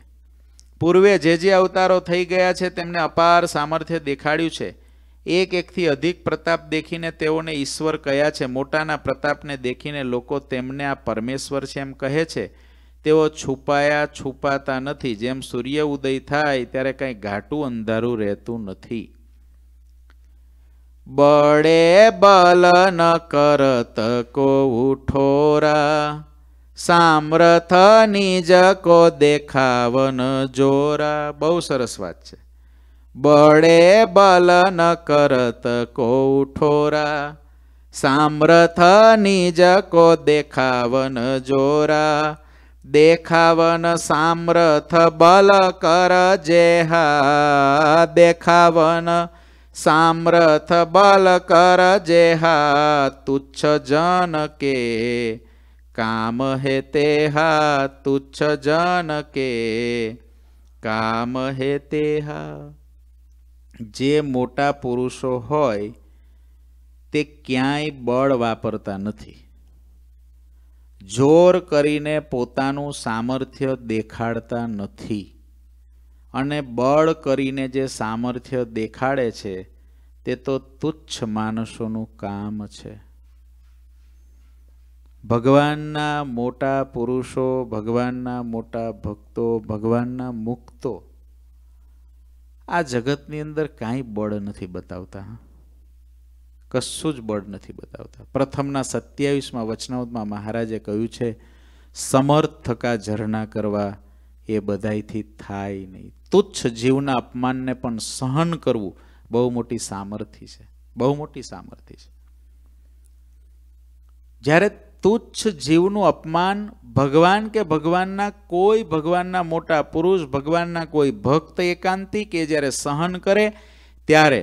Speaker 1: પૂર્વે જે જે અવતારો થઈ ગયા છે તેમને અપાર સામર્થ્ય દેખાડ્યું છે એક એકથી અધિક પ્રતાપ દેખીને તેઓને ઈશ્વર કયા છે મોટાના પ્રતાપને દેખીને લોકો તેમને આ પરમેશ્વર છે એમ કહે છે તેઓ છુપાયા છુપાતા નથી જેમ સૂર્ય ઉદય થાય ત્યારે કંઈ ઘાટું અંધારું રહેતું નથી બળે બલ ન કરત કો ઠોરા સામ્રથ નિજ કો દેખાવન જોરા બહુ સરસ વાત છે બળે બલ ન કરત કો સામ્રથ નિજ કો દેખાવન જોરા દેખાવન સામ્રથ બલ કર જેહા દેખાવન સામ્રથ બલ કર જેહા તુચ્છ જન કે કામ હે તે હા તુચ્છ જન કે કામ હે તે હા જે મોટા પુરુષો હોય તે ક્યાંય બળ વાપરતા નથી જોર કરીને પોતાનું સામર્થ્ય દેખાડતા નથી અને બળ કરીને જે સામર્થ્ય દેખાડે છે તે તો તુચ્છ માણસોનું કામ છે ભગવાનના મોટા પુરુષો ભગવાનના મોટા ભક્તો ભગવાનના મુક્તો આ જગતની અંદર કાંઈ બળ નથી બતાવતા કશું જ બળ નથી બતાવતા પ્રથમના સત્યાવીસમાં વચનાવતમાં મહારાજે કહ્યું છે સમર્થ થકા ઝરણા કરવા એ બધાથી થાય નહીં તુચ્છ જીવના અપમાનને પણ સહન કરવું બહુ મોટી સામર્થ્ય છે બહુ મોટી સામર્થ્ય છે જ્યારે તુચ્છ જીવનું અપમાન ભગવાન કે ભગવાનના કોઈ ભગવાનના મોટા પુરુષ ભગવાનના કોઈ ભક્ત એકાંતિ કે જ્યારે સહન કરે ત્યારે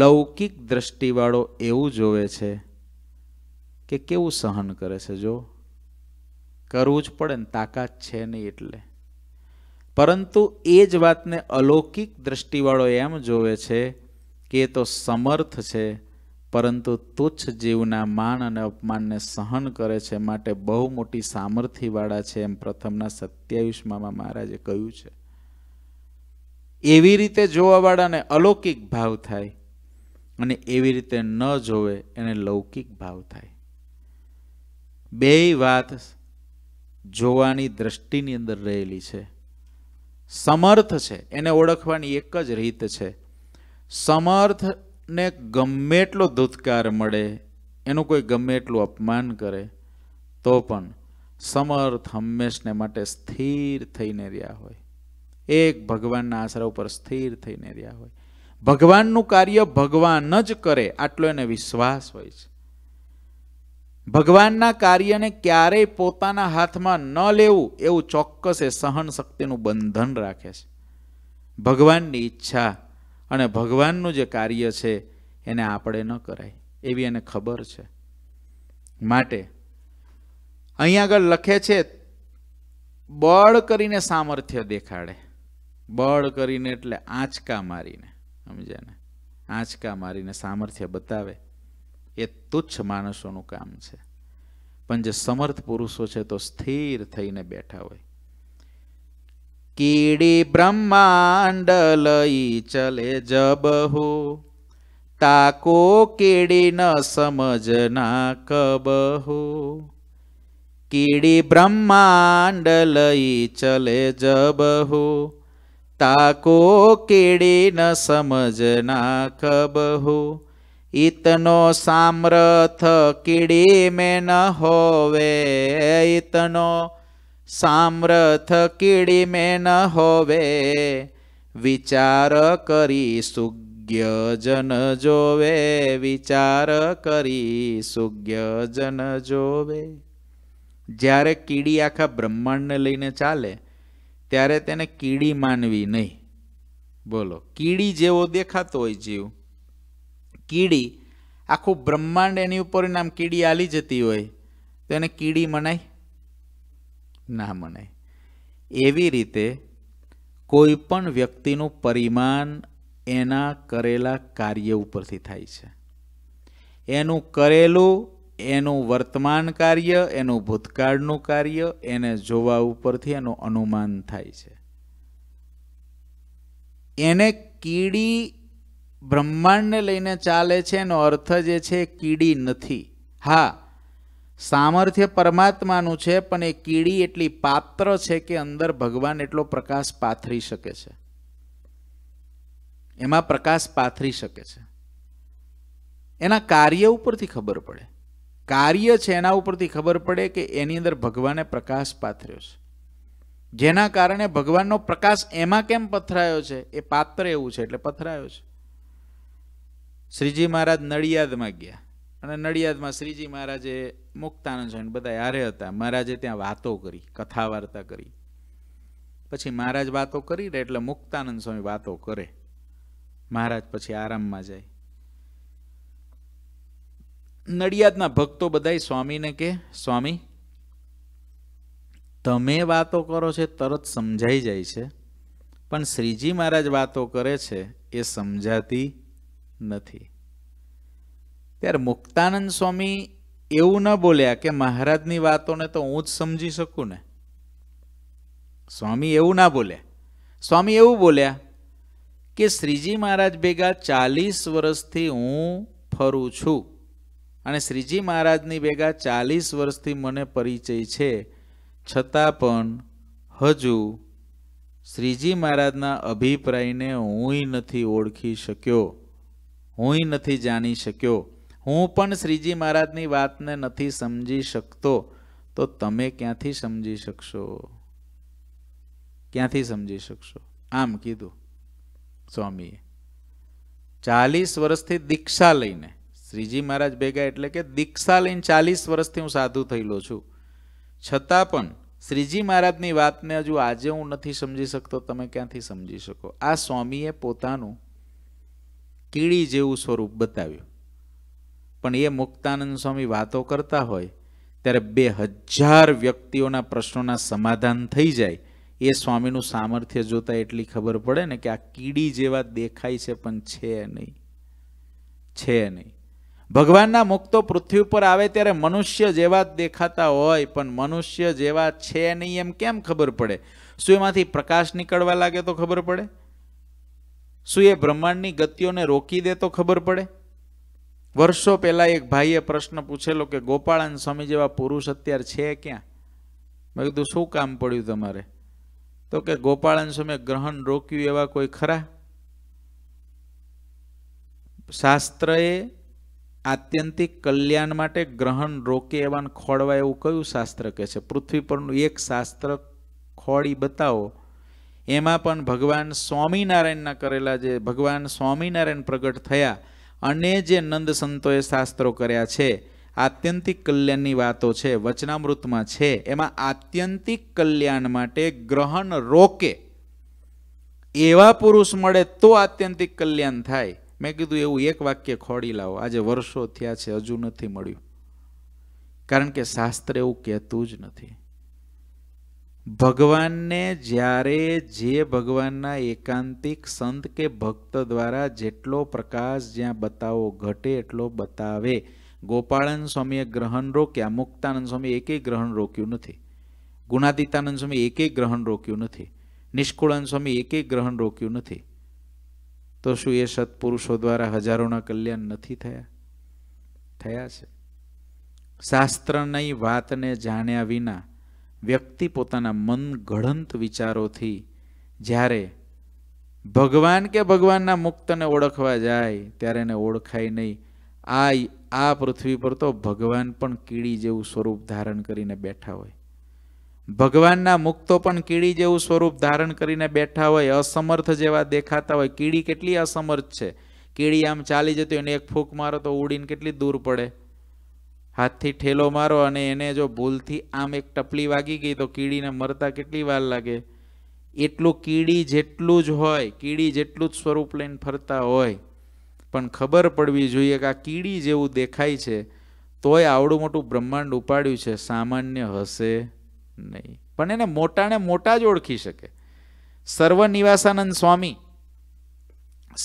Speaker 1: લૌકિક દ્રષ્ટિવાળો એવું જોવે છે કે કેવું સહન કરે છે જો કરવું જ પડે ને તાકાત છે નહીં એટલે પરંતુ એ જ વાતને અલૌકિક દ્રષ્ટિવાળો એમ જોવે છે કે એ તો સમર્થ છે પરંતુ તુચ્છ જીવના માન અને અપમાનને સહન કરે છે માટે બહુ મોટી સામર્થ્યવાળા છે એમ પ્રથમના સત્યાવીસમાં મહારાજે કહ્યું છે એવી રીતે જોવાવાળાને અલૌકિક ભાવ થાય અને એવી રીતે ન જોવે એને લૌકિક ભાવ થાય બે વાત જોવાની દ્રષ્ટિની અંદર રહેલી છે સમર્થ છે એને ઓળખવાની એક જ રીત છે સમર્થ ને ગમે એટલો ધુતકાર મળે એનું કોઈ ગમે એટલું અપમાન કરે તો પણ સમર્થ હંમેશને માટે સ્થિર થઈને રહ્યા હોય એક ભગવાનના આશરા ઉપર સ્થિર થઈને રહ્યા હોય ભગવાનનું કાર્ય ભગવાન જ કરે આટલો એને વિશ્વાસ હોય છે ભગવાનના કાર્યને ક્યારેય પોતાના હાથમાં ન લેવું એવું ચોક્કસ એ સહન શક્તિનું બંધન રાખે છે ભગવાનની ઈચ્છા અને ભગવાનનું જે કાર્ય છે એને આપણે ન કરાય એવી એને ખબર છે માટે અહીં આગળ લખે છે બળ કરીને સામર્થ્ય દેખાડે બળ કરીને એટલે આંચકા મારીને સમજ્યા ને આંચકા મારીને સામર્થ્ય બતાવે એ તુચ્છ માણસોનું કામ છે પણ જે સમર્થ પુરુષો છે તો સ્થિર થઈને બેઠા હોય કીડી બ્રહ્માંડ લઈ ચલે જબ હો તાકો કીડી ન સમજના કબ હો કીડી બ્રહ્માંડ લઈ ચલે જબ હો તાકો કીડી ન સમજના કબ હો ઇતનો સામ્રથ કીડી મેં હોવે ઇતનો સામ્રથ કીડી મેન ન હોવે વિચાર કરી સુજ્ઞજન જોવે વિચાર કરી સુજ્ઞજન જોવે જ્યારે કીડી આખા બ્રહ્માંડને લઈને ચાલે ત્યારે તેને કીડી માનવી નહીં બોલો કીડી જેવો દેખાતો હોય જીવ કીડી આખું બ્રહ્માંડ એની ઉપર નામ કીડી આલી જતી હોય તો એને કીડી મનાય ના મનાય એવી રીતે કોઈપણ વ્યક્તિનું પરિમાણ એના કરેલા કાર્ય ઉપરથી થાય છે એનું કરેલું એનું વર્તમાન કાર્ય એનું ભૂતકાળનું કાર્ય એને જોવા ઉપરથી એનું અનુમાન થાય છે એને કીડી બ્રહ્માંડને લઈને ચાલે છે એનો અર્થ જે છે કીડી નથી હા સામર્થ્ય પરમાત્માનું છે પણ એ કીડી એટલી પાત્ર છે કે અંદર ભગવાન એટલો પ્રકાશ પાથરી શકે છે એમાં પ્રકાશ પાથરી શકે છે એના કાર્ય ઉપરથી ખબર પડે કાર્ય છે એના ઉપરથી ખબર પડે કે એની અંદર ભગવાને પ્રકાશ પાથર્યો છે જેના કારણે ભગવાનનો પ્રકાશ એમાં કેમ પથરાયો છે એ પાત્ર એવું છે એટલે પથરાયો છે શ્રીજી મહારાજ નડિયાદમાં ગયા અને નડિયાદમાં શ્રીજી મહારાજે મુક્તાનંદ સ્વામી બધા હારે હતા મહારાજે ત્યાં વાતો કરી કથા વાર્તા કરી પછી મહારાજ વાતો કરી રહે એટલે મુક્તાનંદ સ્વામી વાતો કરે મહારાજ પછી આરામમાં જાય નડિયાદના ભક્તો બધાય સ્વામીને કે સ્વામી તમે વાતો કરો છે તરત સમજાઈ જાય છે પણ શ્રીજી મહારાજ વાતો કરે છે એ સમજાતી નથી ત્યારે મુક્તાનંદ સ્વામી એવું ન બોલ્યા કે મહારાજની વાતોને તો હું જ સમજી શકું ને સ્વામી એવું ના બોલ્યા સ્વામી એવું બોલ્યા કે શ્રીજી મહારાજ ભેગા ચાલીસ વર્ષથી હું ફરું છું અને શ્રીજી મહારાજની ભેગા ચાલીસ વર્ષથી મને પરિચય છે છતાં પણ હજુ શ્રીજી મહારાજના અભિપ્રાયને હુંય નથી ઓળખી શક્યો હુંય નથી જાણી શક્યો હું પણ શ્રીજી મહારાજની વાતને નથી સમજી શકતો તો તમે ક્યાંથી સમજી શકશો ક્યાંથી સમજી શકશો આમ કીધું સ્વામીએ ચાલીસ વર્ષથી દીક્ષા લઈને શ્રીજી મહારાજ ભેગા એટલે કે દીક્ષા લઈને ચાલીસ વર્ષથી હું સાધુ થયેલો છું છતાં પણ શ્રીજી મહારાજની વાતને હજુ આજે હું નથી સમજી શકતો તમે ક્યાંથી સમજી શકો આ સ્વામીએ પોતાનું કીડી જેવું સ્વરૂપ બતાવ્યું પણ એ મુક્તાનંદ સ્વામી વાતો કરતા હોય ત્યારે બે હજાર વ્યક્તિઓના પ્રશ્નોના સમાધાન થઈ જાય એ સ્વામીનું સામર્થ્ય જોતા એટલી ખબર પડે ને કે આ કીડી જેવા દેખાય છે પણ છે નહીં છે નહીં ભગવાનના મુક્તો પૃથ્વી ઉપર આવે ત્યારે મનુષ્ય જેવા જ દેખાતા હોય પણ મનુષ્ય જેવા છે નહીં એમ કેમ ખબર પડે શું એમાંથી પ્રકાશ નીકળવા લાગે તો ખબર પડે શું એ બ્રહ્માંડની ગતિઓને રોકી દે તો ખબર પડે વર્ષો પહેલાં એક ભાઈએ પ્રશ્ન પૂછેલો કે ગોપાળન સ્વામી જેવા પુરુષ અત્યારે છે ક્યાં મેં કીધું શું કામ પડ્યું તમારે તો કે ગોપાળાન સ્વામી ગ્રહણ રોક્યું એવા કોઈ ખરા શાસ્ત્રએ આત્યંતિક કલ્યાણ માટે ગ્રહણ રોકે એવાને ખોળવા એવું કયું શાસ્ત્ર કહે છે પૃથ્વી પરનું એક શાસ્ત્ર ખોળી બતાવો એમાં પણ ભગવાન સ્વામિનારાયણના કરેલા જે ભગવાન સ્વામિનારાયણ પ્રગટ થયા અને જે નંદ સંતોએ શાસ્ત્રો કર્યા છે આત્યંતિક કલ્યાણની વાતો છે વચનામૃતમાં છે એમાં આત્યંતિક કલ્યાણ માટે ગ્રહણ રોકે એવા પુરુષ મળે તો આત્યંતિક કલ્યાણ થાય મેં કીધું એવું એક વાક્ય ખોડી લાવો આજે વર્ષો થયા છે હજુ નથી મળ્યું કારણ કે શાસ્ત્ર એવું કહેતું જ નથી ભગવાનને જ્યારે જે ભગવાનના એકાંતિક સંત કે ભક્ત દ્વારા જેટલો પ્રકાશ જ્યાં બતાવો ઘટે એટલો બતાવે ગોપાળાનંદ સ્વામીએ ગ્રહણ રોક્યા મુક્તાનંદ સ્વામી એકેય ગ્રહણ રોક્યું નથી ગુણાતીતાનંદ સ્વામી એકેય ગ્રહણ રોક્યું નથી નિષ્કુળાનંદ સ્વામી એકેય ગ્રહણ રોક્યું નથી તો શું એ સત્પુરુષો દ્વારા હજારોના કલ્યાણ નથી થયા થયા છે શાસ્ત્રની વાતને જાણ્યા વિના વ્યક્તિ પોતાના મન ઘડંત વિચારોથી જ્યારે ભગવાન કે ભગવાનના મુક્તને ઓળખવા જાય ત્યારે એને ઓળખાય નહીં આ આ પૃથ્વી પર તો ભગવાન પણ કીડી જેવું સ્વરૂપ ધારણ કરીને બેઠા હોય ભગવાનના મુક્તો પણ કીડી જેવું સ્વરૂપ ધારણ કરીને બેઠા હોય અસમર્થ જેવા દેખાતા હોય કીડી કેટલી અસમર્થ છે કીડી આમ ચાલી જતી હોય ને એક ફૂંક મારો તો ઉડીને કેટલી દૂર પડે હાથથી ઠેલો મારો અને એને જો ભૂલથી આમ એક ટપલી વાગી ગઈ તો કીડીને મરતા કેટલી વાર લાગે એટલું કીડી જેટલું જ હોય કીડી જેટલું જ સ્વરૂપ લઈને ફરતા હોય પણ ખબર પડવી જોઈએ કે આ કીડી જેવું દેખાય છે તોય આવડું મોટું બ્રહ્માંડ ઉપાડ્યું છે સામાન્ય હશે નહીં પણ એને મોટાને મોટા જ ઓળખી શકે સર્વનિવાસાનંદ સ્વામી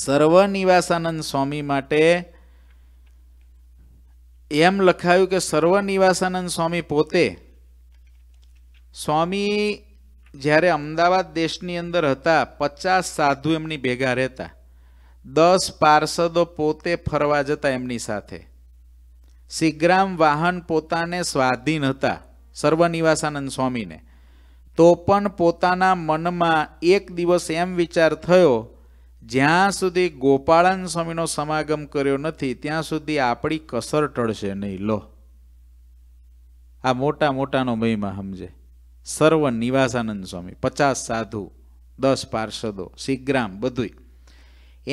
Speaker 1: સર્વનિવાસાનંદ સ્વામી માટે એમ લખાયું કે સર્વનિવાસાનંદ સ્વામી પોતે સ્વામી જ્યારે અમદાવાદ દેશની અંદર હતા પચાસ સાધુ એમની ભેગા રહેતા દસ પાર્ષદો પોતે ફરવા જતા એમની સાથે શીગ્રામ વાહન પોતાને સ્વાધીન હતા સર્વનિવાસાનંદ સ્વામીને તો પણ પોતાના મનમાં એક દિવસ એમ વિચાર થયો જ્યાં સુધી ગોપાળન સ્વામીનો સમાગમ કર્યો નથી ત્યાં સુધી આપણી કસર ટળશે નહીં લો આ મોટા મોટાનો મહિમા સમજે સર્વ નિવાસાનંદ સ્વામી પચાસ સાધુ દસ પાર્ષદો શીગ્રામ બધું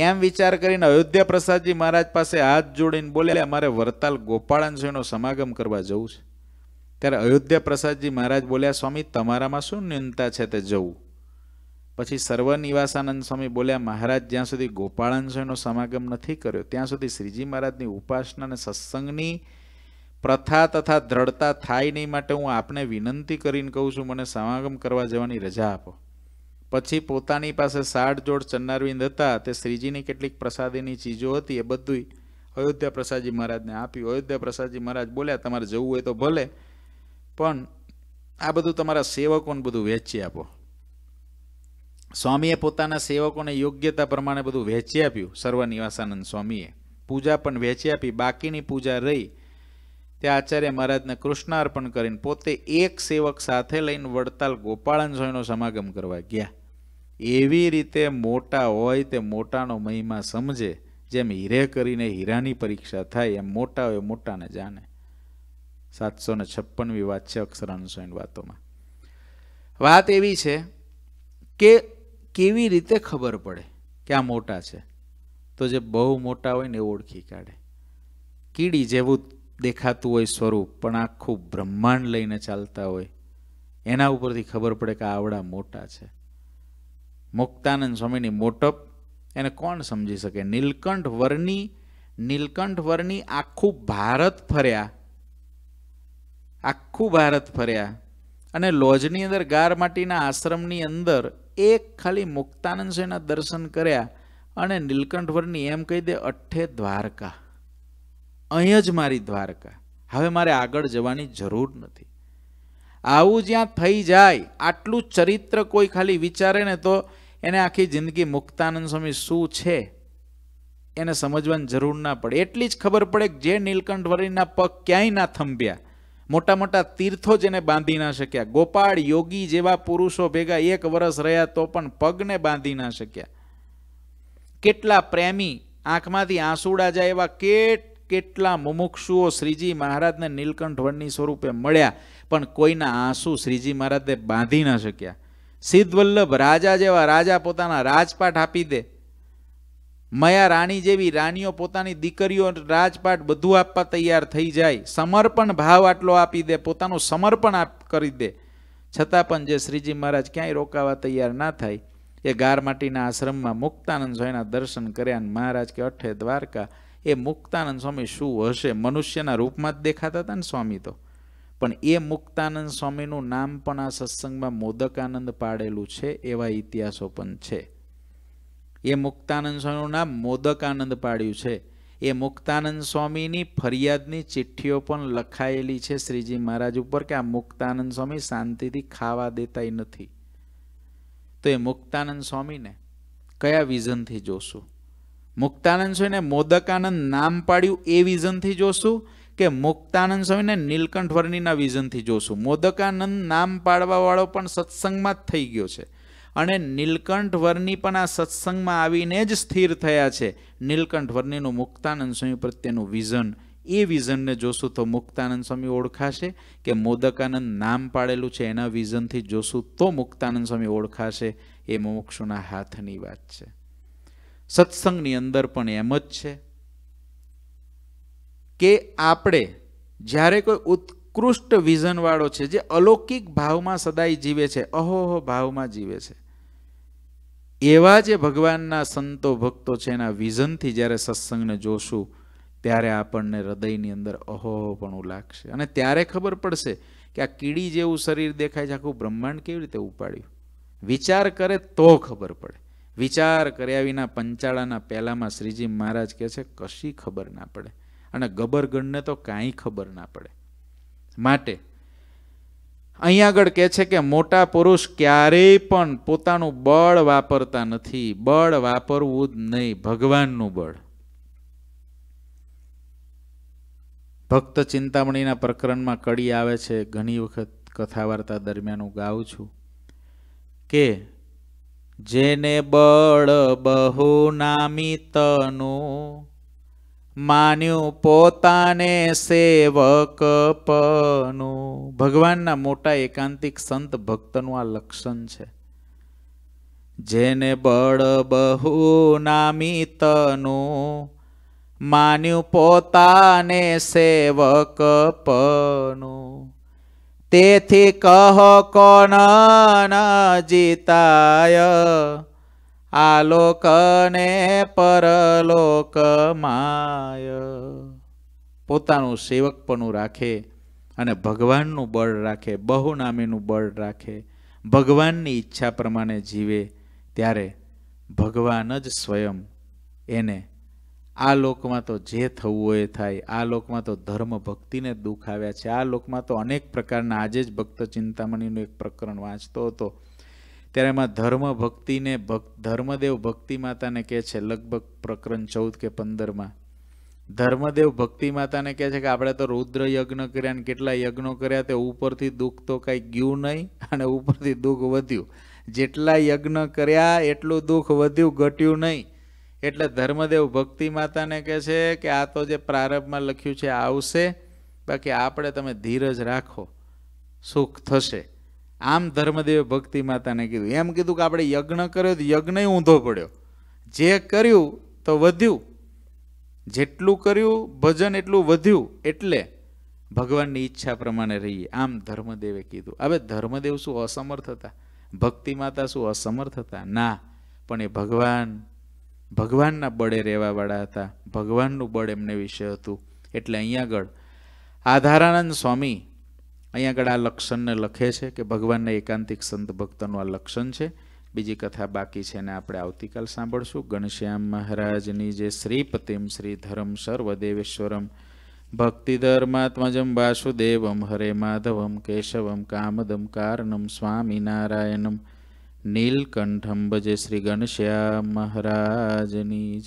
Speaker 1: એમ વિચાર કરીને અયોધ્યા પ્રસાદજી મહારાજ પાસે હાથ જોડીને બોલ્યા મારે વરતાલ ગોપાળન સ્વામીનો સમાગમ કરવા જવું છે ત્યારે અયોધ્યા પ્રસાદજી મહારાજ બોલ્યા સ્વામી તમારામાં શું ન્યૂનતા છે તે જવું પછી સર્વ નિવાસાનંદ સ્વામી બોલ્યા મહારાજ જ્યાં સુધી ગોપાળાંશનો સમાગમ નથી કર્યો ત્યાં સુધી શ્રીજી મહારાજની ઉપાસના અને સત્સંગની પ્રથા તથા દ્રઢતા થાય નહીં માટે હું આપને વિનંતી કરીને કહું છું મને સમાગમ કરવા જવાની રજા આપો પછી પોતાની પાસે સાઠ જોડ ચન્નારવિંદ હતા તે શ્રીજીની કેટલીક પ્રસાદીની ચીજો હતી એ બધું અયોધ્યા પ્રસાદજી મહારાજને આપ્યું અયોધ્યા પ્રસાદજી મહારાજ બોલ્યા તમારે જવું હોય તો ભલે પણ આ બધું તમારા સેવકોને બધું વેચી આપો સ્વામીએ પોતાના સેવકોને યોગ્યતા પ્રમાણે બધું વહેંચી આપ્યું સર્વ નિવાસાનંદ સ્વામીએ પૂજા પણ વહેંચી આપી બાકીની પૂજા રહી તે આચાર્ય મહારાજને કૃષ્ણ અર્પણ કરીને પોતે એક સેવક સાથે લઈને વડતાલ ગોપાળન સ્વામીનો સમાગમ કરવા ગયા એવી રીતે મોટા હોય તે મોટાનો મહિમા સમજે જેમ હીરે કરીને હીરાની પરીક્ષા થાય એમ મોટા હોય મોટાને જાણે સાતસો ને છપ્પનવી વાત છે અક્ષરાનુસયન વાતોમાં વાત એવી છે કે કેવી રીતે ખબર પડે કે આ મોટા છે તો જે બહુ મોટા હોય ને ઓળખી કાઢે કીડી જેવું દેખાતું હોય સ્વરૂપ પણ આખું બ્રહ્માંડ લઈને ચાલતા હોય એના ઉપરથી ખબર પડે કે આવડા મોટા છે મુક્તાનંદ સ્વામીની મોટપ એને કોણ સમજી શકે નીલકંઠ વરની નીલકંઠ વરની આખું ભારત ફર્યા આખું ભારત ફર્યા અને લોજની અંદર ગાર માટીના આશ્રમની અંદર એક ખાલી મુક્તાનંદ સેના દર્શન કર્યા અને નીલકંઠવરની એમ કહી દે અઠ્ઠે દ્વારકા અહીં જ મારી દ્વારકા હવે મારે આગળ જવાની જરૂર નથી આવું જ્યાં થઈ જાય આટલું ચરિત્ર કોઈ ખાલી વિચારે ને તો એને આખી જિંદગી મુક્તાનંદ સ્વામી શું છે એને સમજવાની જરૂર ના પડે એટલી જ ખબર પડે કે જે નીલકંઠવરીના પગ ક્યાંય ના થંભ્યા મોટા મોટા તીર્થો જ એને બાંધી ના શક્યા ગોપાળ યોગી જેવા પુરુષો ભેગા એક વર્ષ રહ્યા તો પણ પગને બાંધી ના શક્યા કેટલા પ્રેમી આંખમાંથી આંસુડા જાય એવા કેટ કેટલા મુમુક્ષુઓ શ્રીજી મહારાજને નીલકંઠ વણની સ્વરૂપે મળ્યા પણ કોઈના આંસુ શ્રીજી મહારાજે બાંધી ના શક્યા સિદ્ધવલ્લભ રાજા જેવા રાજા પોતાના રાજપાઠ આપી દે મયા રાણી જેવી રાણીઓ પોતાની દીકરીઓ રાજપાટ બધું આપવા તૈયાર થઈ જાય સમર્પણ ભાવ આટલો આપી દે પોતાનું સમર્પણ આપ કરી દે છતાં પણ જે શ્રીજી મહારાજ ક્યાંય રોકાવા તૈયાર ના થાય એ ગારમાટીના આશ્રમમાં મુક્તાનંદ સ્વામીના દર્શન કર્યા અને મહારાજ કે અઠે દ્વારકા એ મુક્તાનંદ સ્વામી શું હશે મનુષ્યના રૂપમાં જ દેખાતા હતા ને સ્વામી તો પણ એ મુક્તાનંદ સ્વામીનું નામ પણ આ સત્સંગમાં મોદકાનંદ પાડેલું છે એવા ઇતિહાસો પણ છે એ મુક્તાનંદ સ્વામીનું નામ મોદક આનંદ પાડ્યું છે એ મુક્તાનંદ સ્વામીની ફરિયાદની ચિઠ્ઠીઓ પણ લખાયેલી છે શ્રીજી મહારાજ ઉપર કે આ મુક્તાનંદ સ્વામી શાંતિથી ખાવા દેતાય નથી તો એ મુક્તાનંદ સ્વામીને કયા વિઝનથી જોશું મુક્તાનંદ સ્વામીને મોદકાનંદ નામ પાડ્યું એ વિઝનથી જોશું કે મુક્તાનંદ સ્વામીને નીલકંઠ વર્ણિના વિઝનથી જોશું મોદકાનંદ નામ પાડવાવાળો પણ સત્સંગમાં જ થઈ ગયો છે અને નીલકંઠવર્ની પણ આ સત્સંગમાં આવીને જ સ્થિર થયા છે નીલકંઠવર્નીનું મુક્તાનંદ સ્વામી પ્રત્યેનું વિઝન એ વિઝનને જોશું તો મુક્તાનંદ સ્વામી ઓળખાશે કે મોદકાનંદ નામ પાડેલું છે એના વિઝનથી જોશું તો મુક્તાનંદ સ્વામી ઓળખાશે એ મોક્ષોના હાથની વાત છે સત્સંગની અંદર પણ એમ જ છે કે આપણે જ્યારે કોઈ ઉત્કૃષ્ટ વિઝનવાળો છે જે અલૌકિક ભાવમાં સદાય જીવે છે અહોહ ભાવમાં જીવે છે એવા જે ભગવાનના સંતો ભક્તો છે એના વિઝનથી જ્યારે સત્સંગને જોશું ત્યારે આપણને હૃદયની અંદર અહોપણું લાગશે અને ત્યારે ખબર પડશે કે આ કીડી જેવું શરીર દેખાય છે આખું બ્રહ્માંડ કેવી રીતે ઉપાડ્યું વિચાર કરે તો ખબર પડે વિચાર કર્યા વિના પંચાળાના પહેલામાં શ્રીજી મહારાજ કહે છે કશી ખબર ના પડે અને ગબરગણને તો કાંઈ ખબર ના પડે માટે અહીંયા આગળ કહે છે કે મોટા પુરુષ ક્યારેય પણ પોતાનું બળ વાપરતા નથી બળ વાપરવું જ નહીં ભગવાનનું બળ ભક્ત ચિંતામણીના પ્રકરણમાં કડી આવે છે ઘણી વખત કથા વાર્તા દરમિયાન હું ગાઉં છું કે જેને બળ બહુ નામી માન્યું પોતાને સેવકપનું ભગવાનના મોટા એકાંતિક સંત ભક્તનું આ લક્ષણ છે જેને બળ બહુ નામિતનું માન્યું પોતાને સેવકપનું તેથી કહ કોણ જીતાય આલોકને પરલોકમાય પોતાનું સેવકપણું રાખે અને ભગવાનનું બળ રાખે બહુનામીનું બળ રાખે ભગવાનની ઈચ્છા પ્રમાણે જીવે ત્યારે ભગવાન જ સ્વયં એને આ લોકમાં તો જે થવું હોય એ થાય આ લોકમાં તો ધર્મ ભક્તિને દુઃખ આવ્યા છે આ લોકમાં તો અનેક પ્રકારના આજે જ ભક્ત ચિંતામણીનું એક પ્રકરણ વાંચતો હતો ત્યારે એમાં ધર્મ ભક્તિને ભક્ત ધર્મદેવ ભક્તિ માતાને કહે છે લગભગ પ્રકરણ ચૌદ કે પંદરમાં ધર્મદેવ ભક્તિ માતાને કહે છે કે આપણે તો રુદ્ર યજ્ઞ કર્યા ને કેટલા યજ્ઞો કર્યા તે ઉપરથી દુઃખ તો કાંઈ ગયું નહીં અને ઉપરથી દુઃખ વધ્યું જેટલા યજ્ઞ કર્યા એટલું દુઃખ વધ્યું ઘટ્યું નહીં એટલે ધર્મદેવ ભક્તિ માતાને કહે છે કે આ તો જે પ્રારંભમાં લખ્યું છે આવશે બાકી આપણે તમે ધીરજ રાખો સુખ થશે આમ ધર્મદેવે ભક્તિ માતાને કીધું એમ કીધું કે આપણે યજ્ઞ કર્યો તો યજ્ઞ ઊંધો પડ્યો જે કર્યું તો વધ્યું જેટલું કર્યું ભજન એટલું વધ્યું એટલે ભગવાનની ઈચ્છા પ્રમાણે રહીએ આમ ધર્મદેવે કીધું હવે ધર્મદેવ શું અસમર્થ હતા ભક્તિ માતા શું અસમર્થ હતા ના પણ એ ભગવાન ભગવાનના બળે રહેવાવાળા હતા ભગવાનનું બળ એમને વિશે હતું એટલે અહીંયા આગળ આધારાનંદ સ્વામી અહીંયા આગળ આ લક્ષણને લખે છે કે ભગવાનના એકાંતિક સંત ભક્તનું આ લક્ષણ છે બીજી કથા બાકી છે અને આપણે આવતીકાલ સાંભળશું ગણશ્યામ મહારાજની જે શ્રીપતિમ શ્રી ધરમ સર્વદેવેશ્વરમ ભક્તિ ભક્તિધર્માત્મજમ વાસુદેવમ હરે માધવમ કેશવમ કામદમ કારણમ નારાયણમ નીલકંઠમ ભજે શ્રી ગણશ્યામ મહારાજની